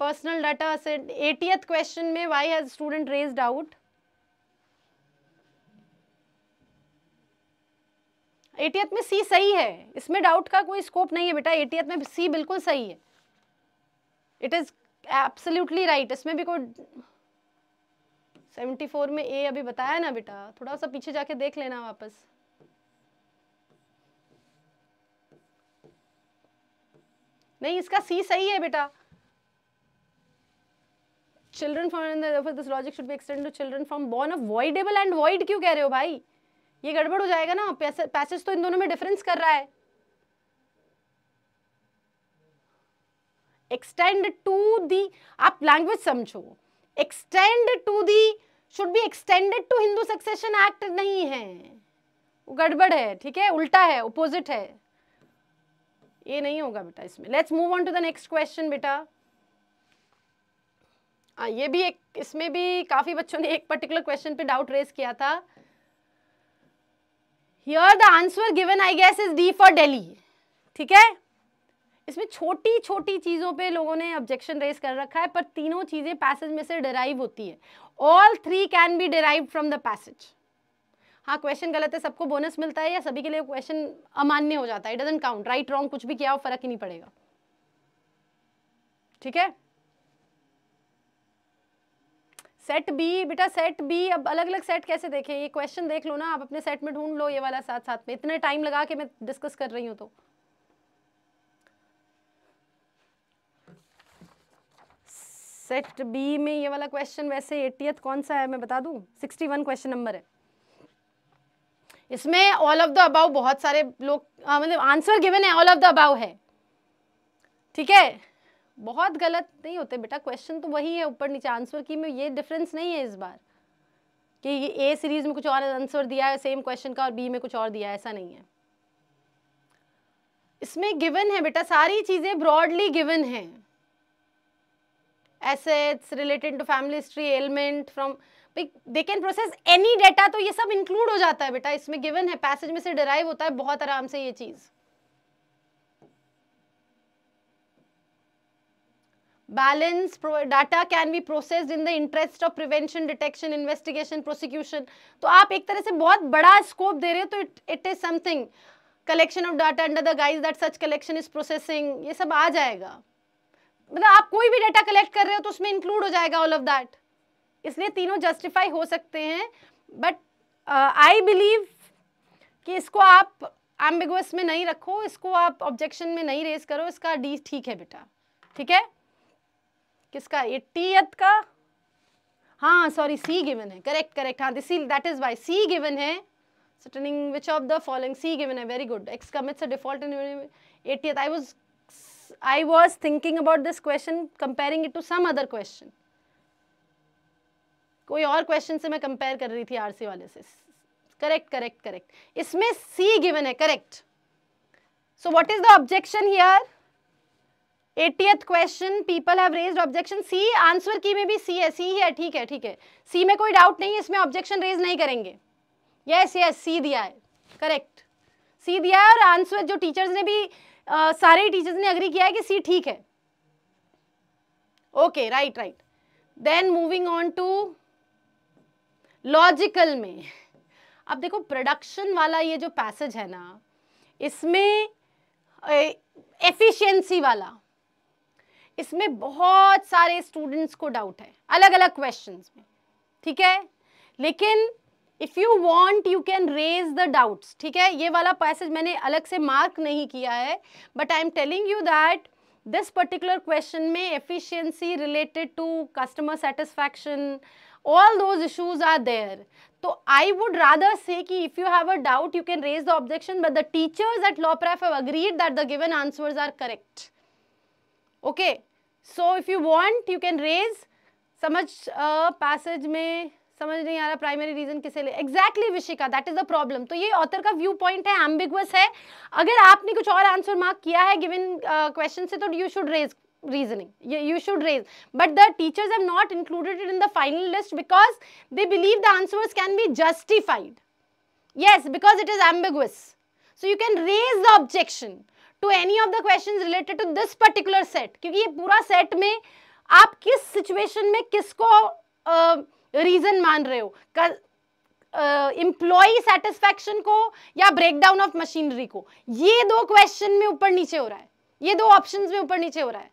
पर्सनल डाटा से एटीएथ क्वेश्चन में why has student raise doubt eightieth में सी सही है इसमें डाउट का कोई स्कोप नहीं है बेटा एटीएथ में सी बिल्कुल सही है इट इज़ एब्सोल्युटली राइट इसमें भी कोई सेवेंटी फोर में ए अभी बताया ना बेटा थोड़ा सा पीछे जाके देख लेना वापस नहीं इसका सी सही है बेटा children for this logic should be extend to children from born of voidable and void क्यों कह रहे हो भाई ये गड़बड़ हो जाएगा ना पैसेज तो इन दोनों में डिफरेंस कर रहा है एक्सटेंड टू दी आप लैंग्वेज समझो extend to the should be extended to Hindu succession act नहीं है वो गड़बड़ है ठीक है उल्टा है ओपोजिट है ये नहीं होगा बेटा इसमें let's move on to the next question बेटा आ, ये भी एक इसमें भी काफ़ी बच्चों ने एक पर्टिकुलर क्वेश्चन पे डाउट रेज किया था here the answer given I guess is D for daily ठीक है इसमें छोटी छोटी चीज़ों पे लोगों ने ऑब्जेक्शन रेज कर रखा है पर तीनों चीज़ें पैसेज में से डिराइव होती है all three can be derive from the passage हाँ क्वेश्चन गलत है सबको बोनस मिलता है या सभी के लिए क्वेश्चन अमान्य हो जाता है it doesn't count right wrong कुछ भी किया हो फर्क ही नहीं पड़ेगा ठीक है सेट बी बेटा सेट बी अब अलग अलग सेट कैसे देखें ये क्वेश्चन देख लो ना आप अपने सेट में ढूंढ लो ये वाला साथ साथ में इतने टाइम लगा के मैं डिस्कस कर रही हूँ तो सेट बी में ये वाला क्वेश्चन वैसे एटीएत कौन सा है मैं बता दूं वन क्वेश्चन नंबर है इसमें ऑल ऑफ द अबाउ बहुत सारे लोग हाँ, मतलब आंसर गिवन है ऑल ऑफ द अबाउ है ठीक है बहुत गलत नहीं होते बेटा क्वेश्चन तो वही है ऊपर नीचे आंसर की में ये डिफरेंस नहीं है इस बार कि ये ए सीरीज में कुछ और आंसर दिया है सेम क्वेश्चन का और बी में कुछ और दिया है ऐसा नहीं है इसमें गिवन है बेटा सारी चीज़ें ब्रॉडली गिवन हैं assets related to family history element from they can process any data तो ये सब इंक्लूड हो जाता है बेटा इसमें गिवन है पैसेज में से डिराइव होता है बहुत आराम से ये चीज balance data can be process in the interest of prevention detection investigation prosecution तो आप एक तरह से बहुत बड़ा स्कोप दे रहे हो तो it is something collection of data under the guise that such collection is processing ये सब आ जाएगा मतलब आप कोई भी डेटा कलेक्ट कर रहे हो तो उसमें इंक्लूड हो जाएगा ऑल ऑफ दैट इसलिए तीनों जस्टिफाई हो सकते हैं बट आई बिलीव कि इसको आप एम्बिगुअस में नहीं रखो इसको आप ऑब्जेक्शन में नहीं रेस करो इसका डी ठीक है बेटा ठीक है किसका एट्टीथ का हाँ सॉरी सी गिवन है करेक्ट करेक्ट हाँ this that is why C given है so turning which of the following c given a very good x commits a default in I was I was thinking about this question, comparing it to some other question. कोई और question से मैं compare कर रही थी RC वाले से correct correct correct इसमें सी गिवन है correct so what is the objection here eightieth question people have raise objection C answer key में भी सी है सी है ठीक है ठीक है सी में कोई डाउट नहीं है इसमें ऑब्जेक्शन रेज नहीं करेंगे यस यस सी दिया है करेक्ट सी दिया है और आंसर जो टीचर्स ने भी सारे टीचर्स ने अग्री किया है कि सी ठीक है okay right right then moving on to logical में अब देखो प्रोडक्शन वाला ये जो पैसेज है ना इसमें एफिशिएंसी वाला इसमें बहुत सारे स्टूडेंट्स को डाउट है अलग अलग क्वेश्चंस में ठीक है लेकिन if you want you can raise the doubts ठीक है ये वाला पैसेज मैंने अलग से मार्क नहीं किया है but I am telling you that this particular question में efficiency related to customer satisfaction all those issues are there तो आई वुड रादर से कि if you have a doubt you can raise the objection but the teachers at law प्रेफ agreed that the given answers are correct okay so if you want you can raise समझ passage में समझ नहीं आ रहा primary reason किसे ले exactly exactly Vishika that is the problem तो ये ऑथर का व्यू पॉइंट है एम्बिगस है अगर आपने कुछ और आंसर मार्क किया है गिवन क्वेश्चन uh, से तो you should raise reasoning yeah, you should raise but the teachers have not included it in the final list because they believe the answers can be justified yes because it is ambiguous so you can raise the objection to any of the questions related to this particular set kyunki ye pura set mein aap kis situation mein kisko uh, reason मान रहे हो कर, uh, satisfaction को या breakdown of machinery को ये दो question में ऊपर नीचे हो रहा है ये दो ऑप्शंस में ऊपर नीचे हो रहा है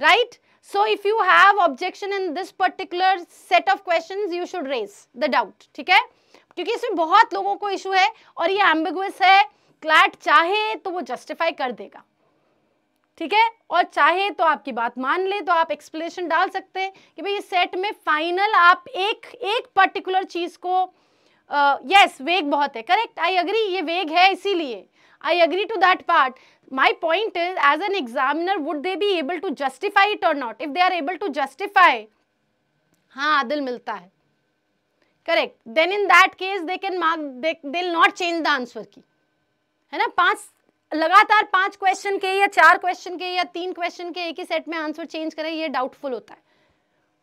right so if you have objection in this particular set of questions you should raise the doubt ठीक है क्योंकि इसमें बहुत लोगों को इशू है और ये एम्बिगुअस है क्लैट चाहे तो वो जस्टिफाई कर देगा ठीक है और चाहे तो आपकी बात मान ले तो आप एक्सप्लेनेशन डाल सकते हैं कि भाई इस सेट में फाइनल आप एक एक पर्टिकुलर चीज़ को यस uh, वेग yes, बहुत है करेक्ट आई अग्री ये वेग है इसीलिए I agree to that part my point is as an examiner would they be able to justify it or not if they are able to justify हाँ आदिल मिलता है correct then in that case they can mark they not change the answer की है ना पांच लगातार पांच question के या चार क्वेश्चन के या तीन क्वेश्चन के एक ही सेट में आंसर चेंज करें ये डाउटफुल होता है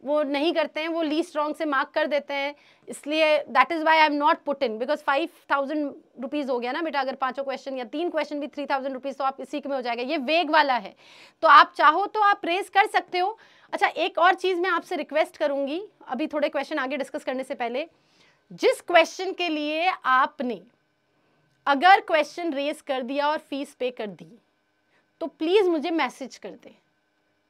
वो नहीं करते हैं वो ली रॉन्ग से मार्क कर देते हैं इसलिए that is why I am not put in because five thousand rupees हो गया ना बेटा अगर पांचों क्वेश्चन या तीन क्वेश्चन भी थ्री थाउजेंड रुपीज़ तो आप इसी में हो जाएगा ये वेग वाला है तो आप चाहो तो आप रेस कर सकते हो अच्छा एक और चीज़ मैं आपसे रिक्वेस्ट करूँगी अभी थोड़े क्वेश्चन आगे डिस्कस करने से पहले जिस क्वेश्चन के लिए आपने अगर क्वेश्चन रेज कर दिया और फीस पे कर दी तो प्लीज़ मुझे मैसेज कर दे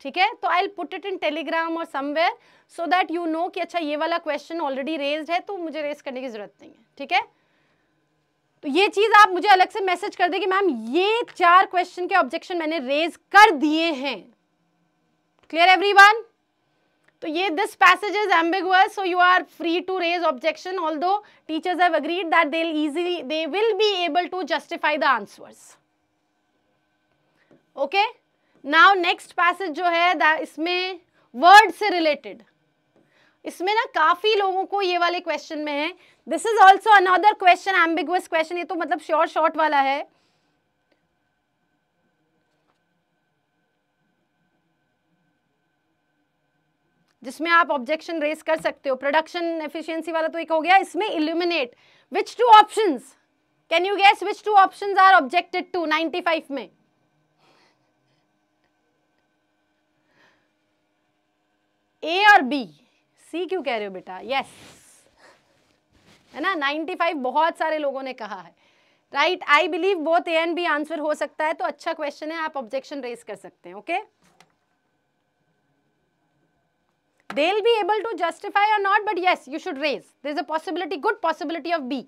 ठीक है तो I put it in Telegram or somewhere so that you know कि अच्छा ये वाला क्वेश्चन ऑलरेडी रेज है तो मुझे रेज करने की ज़रूरत नहीं है ठीक है तो ये चीज़ आप मुझे अलग से मैसेज कर दें कि मैम ये चार क्वेश्चन के ऑब्जेक्शन मैंने रेज कर दिए हैं क्लियर वन तो ये this passage is ambiguous so you are free to raise objection although teachers have agreed that they easily they will be able to justify the answers okay now next passage जो है इसमें word से related इसमें ना काफ़ी लोगों को ये वाले क्वेश्चन में है this is also another question ambiguous question ये तो मतलब शॉर्ट शॉर्ट वाला है जिसमें आप ऑब्जेक्शन रेस कर सकते हो प्रोडक्शन एफिशिएंसी वाला तो एक हो गया इसमें illuminate which two options can you guess which two options are objected to 95 में ए और बी सी क्यों कह रहे हो बेटा यस yes. है ना 95 बहुत सारे लोगों ने कहा है right I believe both A and B answer हो सकता है तो अच्छा क्वेश्चन है आप ऑब्जेक्शन रेस कर सकते हैं okay okay? they'll be able to justify or not but yes you should raise there's a possibility good possibility of b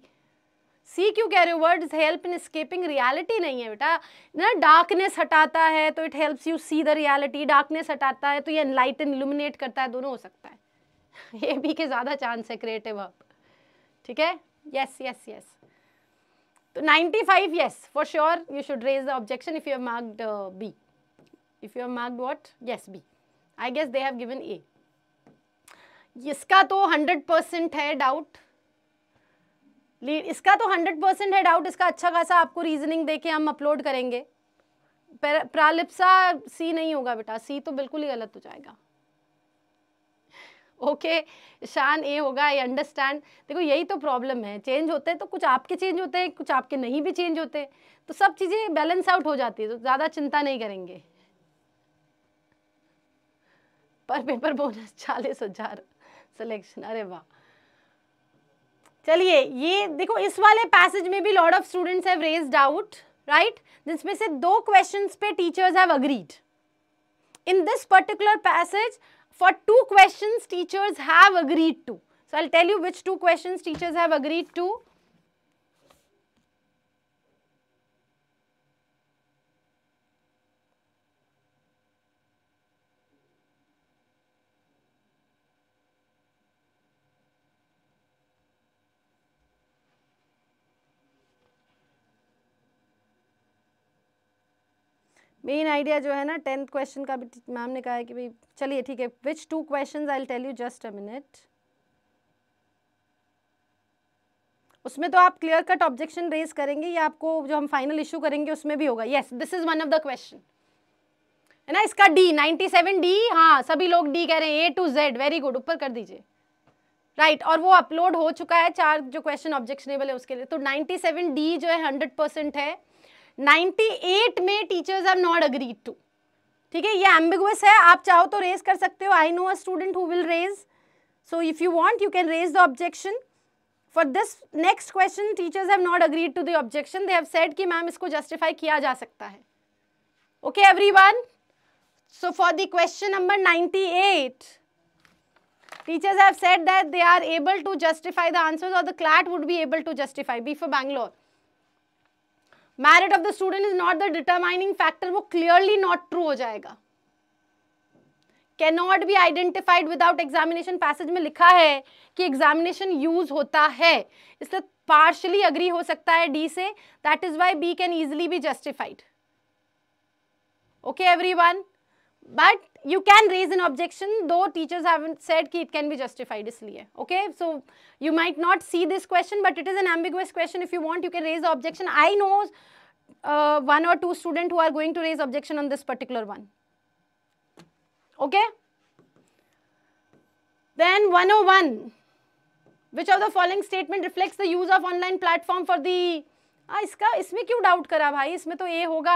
C क्यों कह रहे हो words help in escaping reality नहीं है बेटा ना डार्कनेस हटाता है तो it helps you see the reality darkness हटाता है तो ये एनलाइटन इल्यूमिनेट करता है दोनों हो सकता है ये भी के ज़्यादा चांस है क्रिएटिव हब ठीक है यस यस यस तो 95 yes for sure you should raise the objection if you have marked uh, b if you have marked what yes b i guess they have given a इसका तो hundred percent है doubt इसका तो hundred percent है doubt इसका अच्छा खासा आपको रीजनिंग देके हम अपलोड करेंगे प्रालिप्सा सी नहीं होगा बेटा सी तो बिल्कुल ही गलत हो जाएगा ओके okay, शान ए होगा आई अंडरस्टैंड देखो यही तो प्रॉब्लम है चेंज होते हैं तो कुछ आपके चेंज होते हैं कुछ आपके नहीं भी चेंज होते तो सब चीज़ें बैलेंस आउट हो जाती है तो ज़्यादा चिंता नहीं करेंगे पर पेपर बोनस चालीस हजार सिलेक्शन अरे वाह चलिए ये देखो इस वाले पैसेज में भी lot of students have raise doubt right जिसमें से दो क्वेश्चन पे teachers have agreed in this particular passage for two questions teachers have agreed to so I tell you which two questions teachers have agreed to main idea जो है ना tenth question का भी ma'am ने कहा है कि भाई चलिए ठीक है which two question I tell you just a minute उसमें तो आप क्लियर कट ऑब्जेक्शन रेज करेंगे या आपको जो हम फाइनल इशू करेंगे उसमें भी होगा yes this is one of the question है ना इसका डी सेवन डी हाँ सभी लोग डी कह रहे हैं A to Z very good ऊपर कर दीजिए राइट right, और वो अपलोड हो चुका है चार जो क्वेश्चन ऑब्जेक्शनेबल है उसके लिए तो सेवन डी जो है हंड्रेड परसेंट है 98 में teachers are not agreed to ठीक है ये एम्बिगुअस है आप चाहो तो रेज कर सकते हो I know a student who will raise so if you want you can raise the objection for this next question teachers have not agreed to the objection they have said कि ma'am इसको justify किया जा सकता है okay everyone so for the question number 98 teachers have said that they are able to justify the answers और the CLAT would be able to justify B for Bangalore merit of the student is not the determining factor वो clearly not true हो जाएगा cannot be identified without examination passage में लिखा है कि examination use होता है इसलिए पार्शली अग्री हो सकता है डी से that is why B can easily be justified okay everyone but you can raise an objection though teachers haven't said ki it can be justified isliye okay so you might not see this question but it is an ambiguous question if you want you can raise the objection i know uh, one or two student who are going to raise objection on this particular one okay then 101 which of the following statement reflects the use of online platform for the आ, इसका इसमें क्यों doubt करा भाई इसमें तो A होगा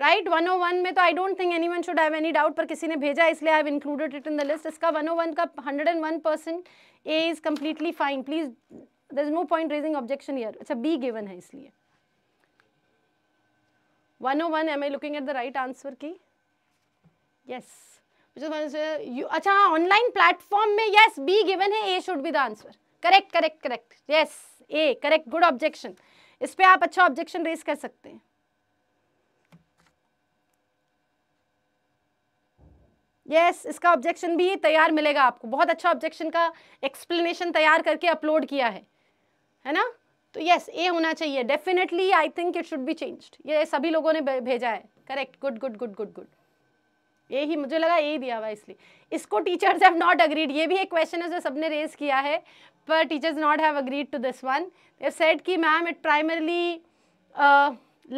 right one O one में तो I don't think anyone should have any doubt पर किसी ने भेजा इसलिए I have included it in the list इसका वन ओ वन का hundred and one percent A is completely fine please there is no point raising objection here अच्छा B given है इसलिए one O one am I looking at the right answer key yes अच्छा online platform में yes B given है A should be the answer correct correct correct yes A correct good objection इस पर आप अच्छा objection raise कर सकते हैं यस yes, इसका ऑब्जेक्शन भी तैयार मिलेगा आपको बहुत अच्छा ऑब्जेक्शन का एक्सप्लेनेशन तैयार करके अपलोड किया है है ना तो यस yes, ए होना चाहिए definitely I think it should be changed ये सभी लोगों ने भेजा है correct good good good good good A ही मुझे लगा ए दिया हुआ इसलिए इसको टीचर्स हैव नॉट अग्रीड ये भी एक क्वेश्चन है जो सबने रेज किया है पर teachers not have agreed to this one they've said कि ma'am it primarily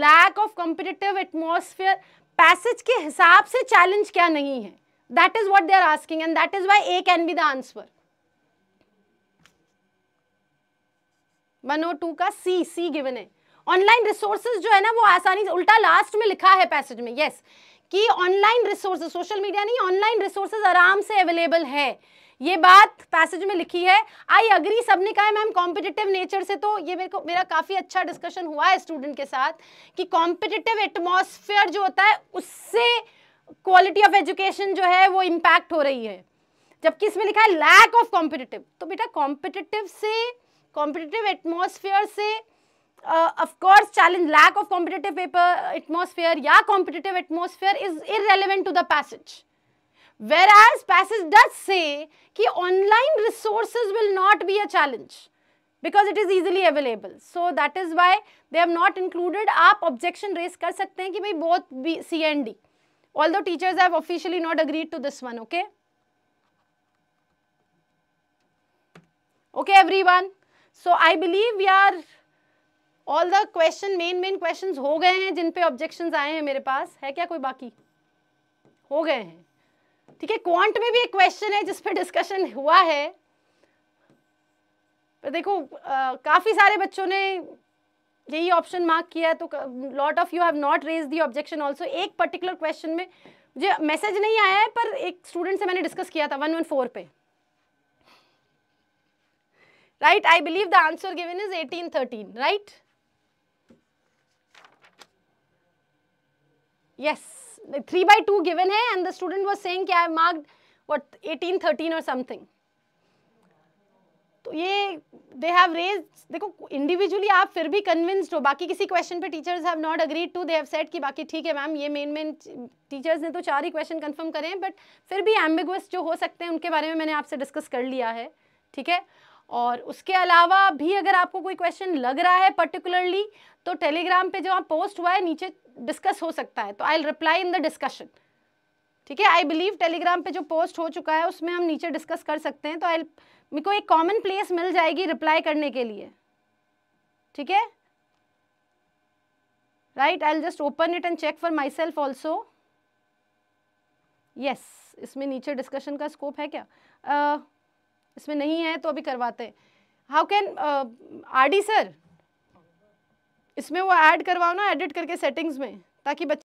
lack of competitive atmosphere passage के हिसाब से चैलेंज क्या नहीं है That is what they are asking and that is why A can be the answer. 102 का C, C given है. Online resources जो है ना वो आसानी से उल्टा लास्ट में लिखा है पैसेज में यस yes, कि ऑनलाइन रिसोर्सेज सोशल मीडिया नहीं ऑनलाइन रिसोर्सेज आराम से अवेलेबल है ये बात पैसेज में लिखी है आई अग्री सबने कहा है मैम कॉम्पिटिटिव नेचर से तो ये मेरे को मेरा काफ़ी अच्छा डिस्कशन हुआ है स्टूडेंट के साथ कि कॉम्पिटिटिव एटमोसफेयर जो होता है उससे क्वालिटी ऑफ एजुकेशन जो है वो इम्पैक्ट हो रही है जबकि इसमें लिखा है लैक ऑफ कॉम्पिटिटिव तो बेटा कॉम्पिटिटिव से कॉम्पिटिटिव एटमोसफियर से of course challenge lack of competitive paper atmosphere या competitive atmosphere is irrelevant to the passage whereas passage does say कि online resources will not be a challenge because it is easily available so that is why they have not included आप objection raise कर सकते हैं कि भाई both B C and D although teachers have officially not agreed to this one okay okay everyone so i believe we are all the question main main questions ho gaye hain jin pe objections aaye hain mere paas hai kya koi baki ho gaye hain ठीक है quant में भी एक question है जिस पे discussion हुआ है पर देखो आ, काफी सारे बच्चों ने यही ऑप्शन मार्क किया है तो lot of you have not raise the objection also एक पर्टिकुलर क्वेश्चन में मुझे मैसेज नहीं आया है पर एक स्टूडेंट से मैंने डिस्कस किया था वन वन फोर पे right I believe the answer given is eighteen thirteen right yes three by two given है and the student was saying ki i have marked what 18 तो ये दे हैव रेज देखो individually आप फिर भी convinced हो बाकी किसी क्वेश्चन पे teachers have not agreed to they have said कि बाकी ठीक है मैम ये मेन मेन टीचर्स ने तो चार ही क्वेश्चन कन्फर्म करें बट फिर भी एम्बिगस जो हो सकते हैं उनके बारे में मैंने आपसे डिस्कस कर लिया है ठीक है और उसके अलावा भी अगर आपको कोई क्वेश्चन लग रहा है पर्टिकुलरली तो टेलीग्राम पे जो आप पोस्ट हुआ है नीचे डिस्कस हो सकता है तो I reply in the discussion ठीक है आई बिलीव टेलीग्राम पे जो पोस्ट हो चुका है उसमें हम नीचे डिस्कस कर सकते हैं तो आई मेरे को एक कॉमन प्लेस मिल जाएगी रिप्लाई करने के लिए ठीक है right I just open it and check for myself also yes इसमें नीचे डिस्कशन का स्कोप है क्या uh, इसमें नहीं है तो अभी करवाते how can R D sir इसमें वो ऐड करवाओ ना एडिट करके सेटिंग्स में ताकि बच्चे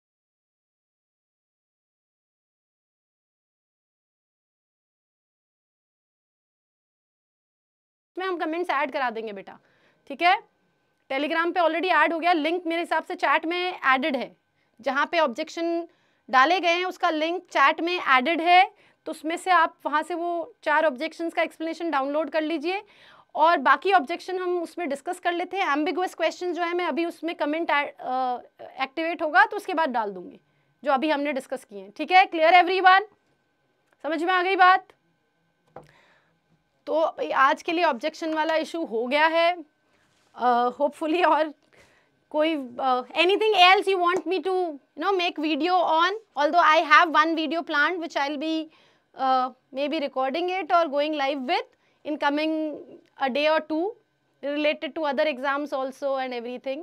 टेलीग्राम कमेंट्स ऐड करा देंगे बेटा ठीक है टेलीग्राम पे ऑलरेडी ऐड हो गया लिंक मेरे हिसाब से चैट में एडेड है जहाँ पे ऑब्जेक्शन डाले गए हैं उसका लिंक चैट में एडेड है तो उसमें से आप वहाँ से वो चार ऑब्जेक्शन का एक्सप्लेनेशन डाउनलोड कर लीजिए और बाकी ऑब्जेक्शन हम उसमें डिस्कस कर लेते हैं एम्बिगुअस क्वेश्चन जो है मैं अभी उसमें कमेंट एक्टिवेट होगा तो उसके बाद डाल दूंगी जो अभी हमने डिस्कस किए हैं ठीक है क्लियर एवरी समझ में आ गई बात तो आज के लिए ऑब्जेक्शन वाला इशू हो गया है होपफुली uh, और कोई anything else you want me to you know make video on although I have one video plan which I be maybe recording it or going live within coming a day or two related to other exams also and everything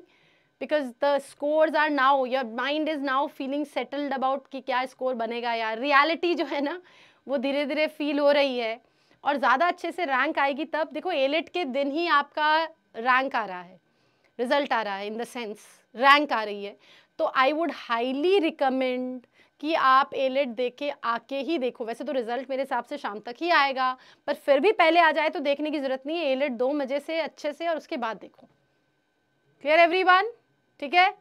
because the score are now your mind is now feeling settled about कि क्या score बनेगा यार reality जो है ना वो धीरे धीरे फील हो रही है और ज़्यादा अच्छे से रैंक आएगी तब देखो एलेट e के दिन ही आपका रैंक आ रहा है रिजल्ट आ रहा है इन द सेंस रैंक आ रही है तो आई वुड हाईली रिकमेंड कि आप एलेट दे के आके ही देखो वैसे तो रिजल्ट मेरे हिसाब से शाम तक ही आएगा पर फिर भी पहले आ जाए तो देखने की ज़रूरत नहीं है एलेट e दो मज़े से अच्छे से और उसके बाद देखो क्लियर एवरी वन ठीक है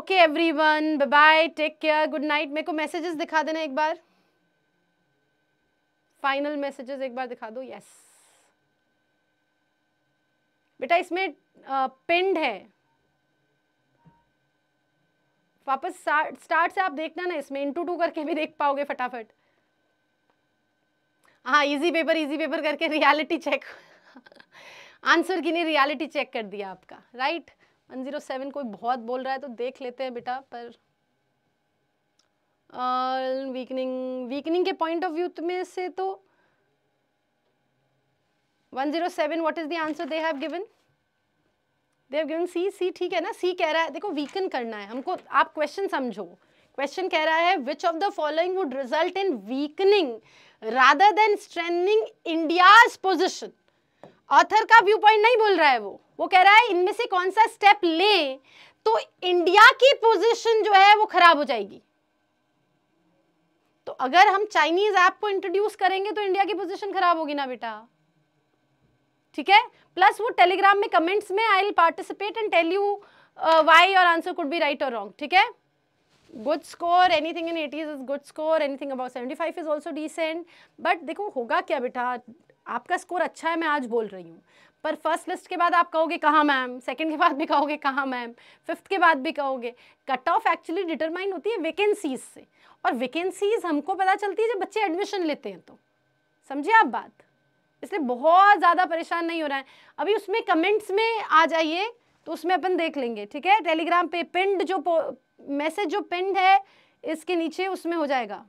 okay everyone bye take care good night मेरे को मैसेजेस दिखा देना एक बार फाइनल मैसेजेस एक बार दिखा दो यस बेटा इसमें पिंड है वापस स्टार्ट से आप देखना ना इसमें इंटू टू करके भी देख पाओगे फटाफट हाँ इजी पेपर इजी पेपर करके रियलिटी चेक आंसर की नहीं रियलिटी चेक कर दिया आपका राइट वन जीरो सेवन कोई बहुत बोल रहा है तो देख लेते हैं बेटा पर वीकनिंग वीकनिंग के पॉइंट ऑफ व्यू में से तो 107 what is the answer they have given they have given C C ठीक है ना सी कह रहा है देखो वीकन करना है हमको आप क्वेश्चन समझो क्वेश्चन कह रहा है which of the following would result in weakening rather than strengthening India's position author का व्यू पॉइंट नहीं बोल रहा है वो वो कह रहा है इनमें से कौन सा स्टेप ले तो इंडिया की पोजिशन जो है वो खराब हो जाएगी तो अगर हम चाइनीज ऐप को इंट्रोड्यूस करेंगे तो इंडिया की पोजिशन खराब होगी ना बेटा ठीक है प्लस वो टेलीग्राम में कमेंट्स में I will participate and tell you why our answer could be right or wrong ठीक है good score anything in eighties is good score anything about seventy five is also decent but देखो होगा क्या बेटा आपका score अच्छा है मैं आज बोल रही हूँ पर फर्स्ट लिस्ट के बाद आप कहोगे कहाँ मैम सेकेंड के बाद भी कहोगे कहाँ मैम फिफ्थ के बाद भी कहोगे कट ऑफ एक्चुअली डिटरमाइन होती है वेकेंसीज से और वैकेंसीज हमको पता चलती है जब बच्चे एडमिशन लेते हैं तो समझे आप बात इसलिए बहुत ज़्यादा परेशान नहीं हो रहा है अभी उसमें कमेंट्स में आ जाइए तो उसमें अपन देख लेंगे ठीक है टेलीग्राम पे पिंड जो मैसेज जो पिंड है इसके नीचे उसमें हो जाएगा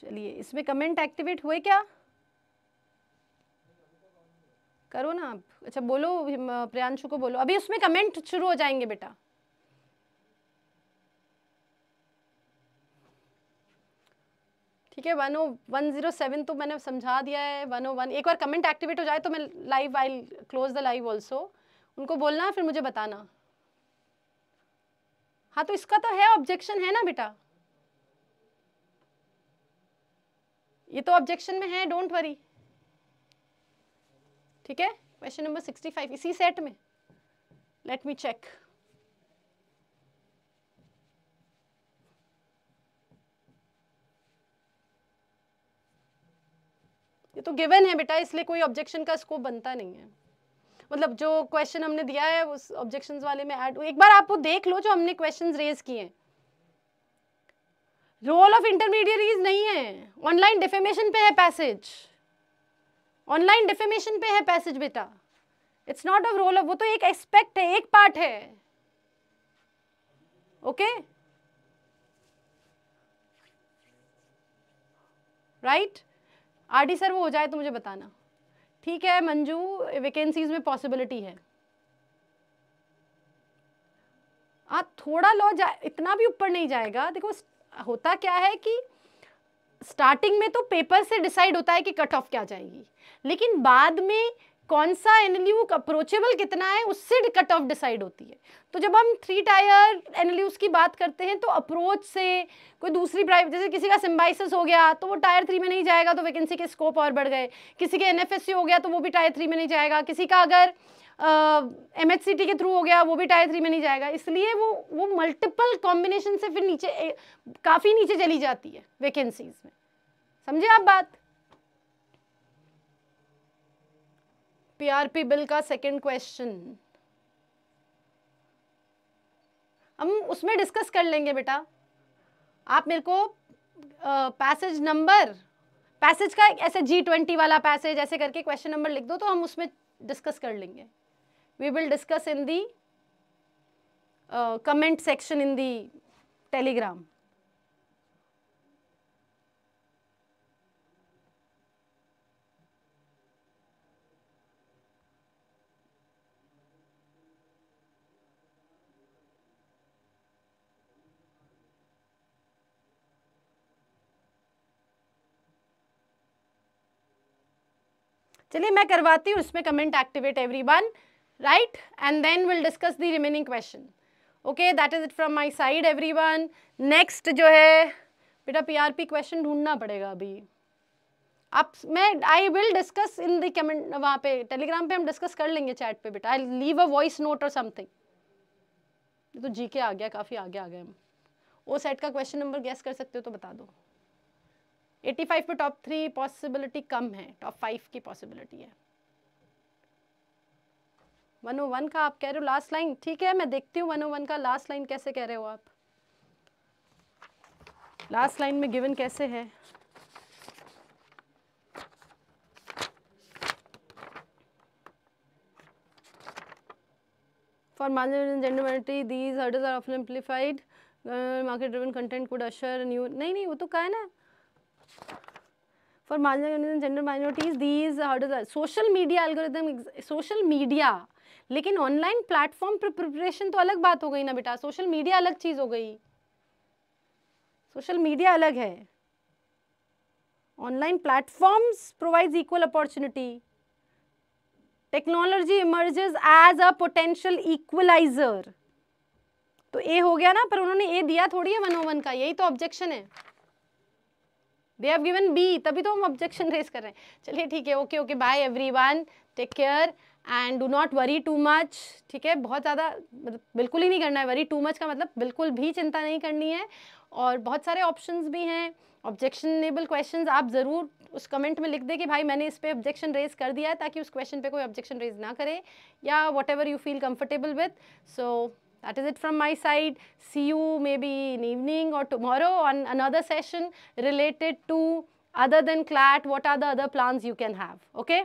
चलिए इसमें कमेंट एक्टिवेट हुए क्या करो ना आप अच्छा बोलो प्रियांशु को बोलो अभी उसमें कमेंट शुरू हो जाएंगे बेटा ठीक है one O one zero seven तो मैंने समझा दिया है वन ओ वन एक बार कमेंट एक्टिवेट हो जाए तो मैं live I close the live also उनको बोलना फिर मुझे बताना हाँ तो इसका तो है ऑब्जेक्शन है ना बेटा ये तो ऑब्जेक्शन में है डोंट वरी ठीक है क्वेश्चन नंबर सिक्सटी फाइव इसी सेट में लेट मी चेक ये तो गिवन है बेटा इसलिए कोई ऑब्जेक्शन का स्कोप बनता नहीं है मतलब जो क्वेश्चन हमने दिया है उस ऑब्जेक्शन वाले में ऐड एक बार आप वो देख लो जो हमने क्वेश्चंस रेज किए हैं रोल ऑफ इंटरमीडियरीज नहीं है ऑनलाइन डिफेमेशन पे है पैसेज ऑनलाइन डिफेमेशन पे है पैसेज बेटा it's not a role of वो तो एक एस्पेक्ट है एक पार्ट है okay right R RD sir वो हो जाए तो मुझे बताना ठीक है मंजू वैकेंसीज में पॉसिबिलिटी है आ थोड़ा लॉ जा इतना भी ऊपर नहीं जाएगा देखो होता क्या है कि स्टार्टिंग में तो पेपर से डिसाइड होता है कि कट ऑफ क्या जाएगी लेकिन बाद में कौन सा एनाल्यूक अप्रोचेबल कितना है उससे कट ऑफ डिसाइड होती है तो जब हम थ्री टायर एनाल्यूज की बात करते हैं तो अप्रोच से कोई दूसरी प्राइवेट जैसे किसी का सिम्बाइसिस हो गया तो वो टायर थ्री में नहीं जाएगा तो वैकेंसी के स्कोप और बढ़ गए किसी के एन हो गया तो वो भी टायर थ्री में नहीं जाएगा किसी का अगर एम एच टी के थ्रू हो गया वो भी टायर थ्री में नहीं जाएगा इसलिए वो वो मल्टीपल कॉम्बिनेशन से फिर नीचे काफ़ी नीचे चली जाती है वैकेंसीज में समझे आप बात पीआरपी बिल का सेकंड क्वेश्चन हम उसमें डिस्कस कर लेंगे बेटा आप मेरे को पैसेज नंबर पैसेज का ऐसे जी ट्वेंटी वाला पैसेज ऐसे करके क्वेश्चन नंबर लिख दो तो हम उसमें डिस्कस कर लेंगे we will discuss in the uh, comment section in the telegram चलिए मैं करवाती हूँ इसमें comment activate everyone right and then we'll discuss the remaining question okay that is it from my side everyone next jo hai beta prp question dhoondna padega abhi आप मैं I will discuss in the comment वहाँ पे Telegram पे हम discuss कर लेंगे chat पे बेटा I leave a voice note और समथिंग तो जी के आ गया काफ़ी आगे आ गए हम ओ सेट का क्वेश्चन नंबर गैस कर सकते हो तो बता दो 85 पे टॉप थ्री पॉसिबिलिटी कम है टॉप फाइव की पॉसिबिलिटी है वन का आप कह रहे हो लास्ट लाइन ठीक है मैं देखती हूँ वन का लास्ट लाइन कैसे कह रहे हो आप लास्ट लाइन में गिवन कैसे है For margin and gender these hurdles are often amplified. Uh, market driven content could usher new नहीं नहीं वो तो कहा है ना for marginal gender minorities these how social media algorithm social media लेकिन ऑनलाइन प्लेटफॉर्म पर प्रिपरेशन तो अलग बात हो गई ना बेटा सोशल मीडिया अलग चीज हो गई सोशल मीडिया अलग है online platforms provides equal opportunity technology emerges as a potential equaliser तो ए हो गया ना पर उन्होंने ए दिया थोड़ी है वन ओ वन का यही तो ऑब्जेक्शन है दे हैव गिवन बी तभी तो हम ऑब्जेक्शन रेस कर रहे हैं चलिए ठीक है okay okay bye everyone take care and do not worry too much ठीक है बहुत ज़्यादा मतलब बिल्कुल ही नहीं करना है वरी टू मच का मतलब बिल्कुल भी चिंता नहीं करनी है और बहुत सारे ऑप्शंस भी हैं ऑब्जेक्शनेबल क्वेश्चंस आप ज़रूर उस कमेंट में लिख दें कि भाई मैंने इस पर ऑब्जेक्शन रेज कर दिया है ताकि उस क्वेश्चन पे कोई ऑब्जेक्शन रेज ना करे या whatever you feel comfortable with so that is it from my side see you maybe in evening or tomorrow on another session related to other than clat what are the other plans you can have okay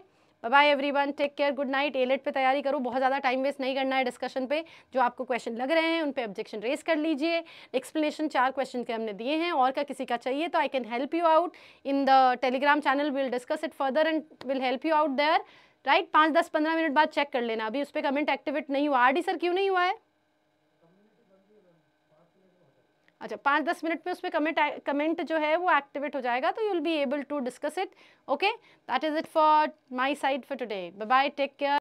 bye everyone take care good night एलेट पे तैयारी करो बहुत ज़्यादा time waste नहीं करना है discussion पे जो आपको क्वेश्चन लग रहे हैं उन पर ऑब्जेक्शन रेज कर लीजिए एक्सप्लेनेशन चार क्वेश्चन के हमने दिए हैं और का किसी का चाहिए तो I can help you out in the Telegram channel will discuss it further and will help you out there right पाँच दस पंद्रह मिनट बाद चेक कर लेना अभी उस पर कमेंट एक्टिवेट नहीं हुआ आर सर क्यों नहीं हुआ है अच्छा पाँच दस मिनट में उसमें कमेंट कमेंट जो है वो एक्टिवेट हो जाएगा तो you will be able to discuss it okay that is it for my side for today bye bye take care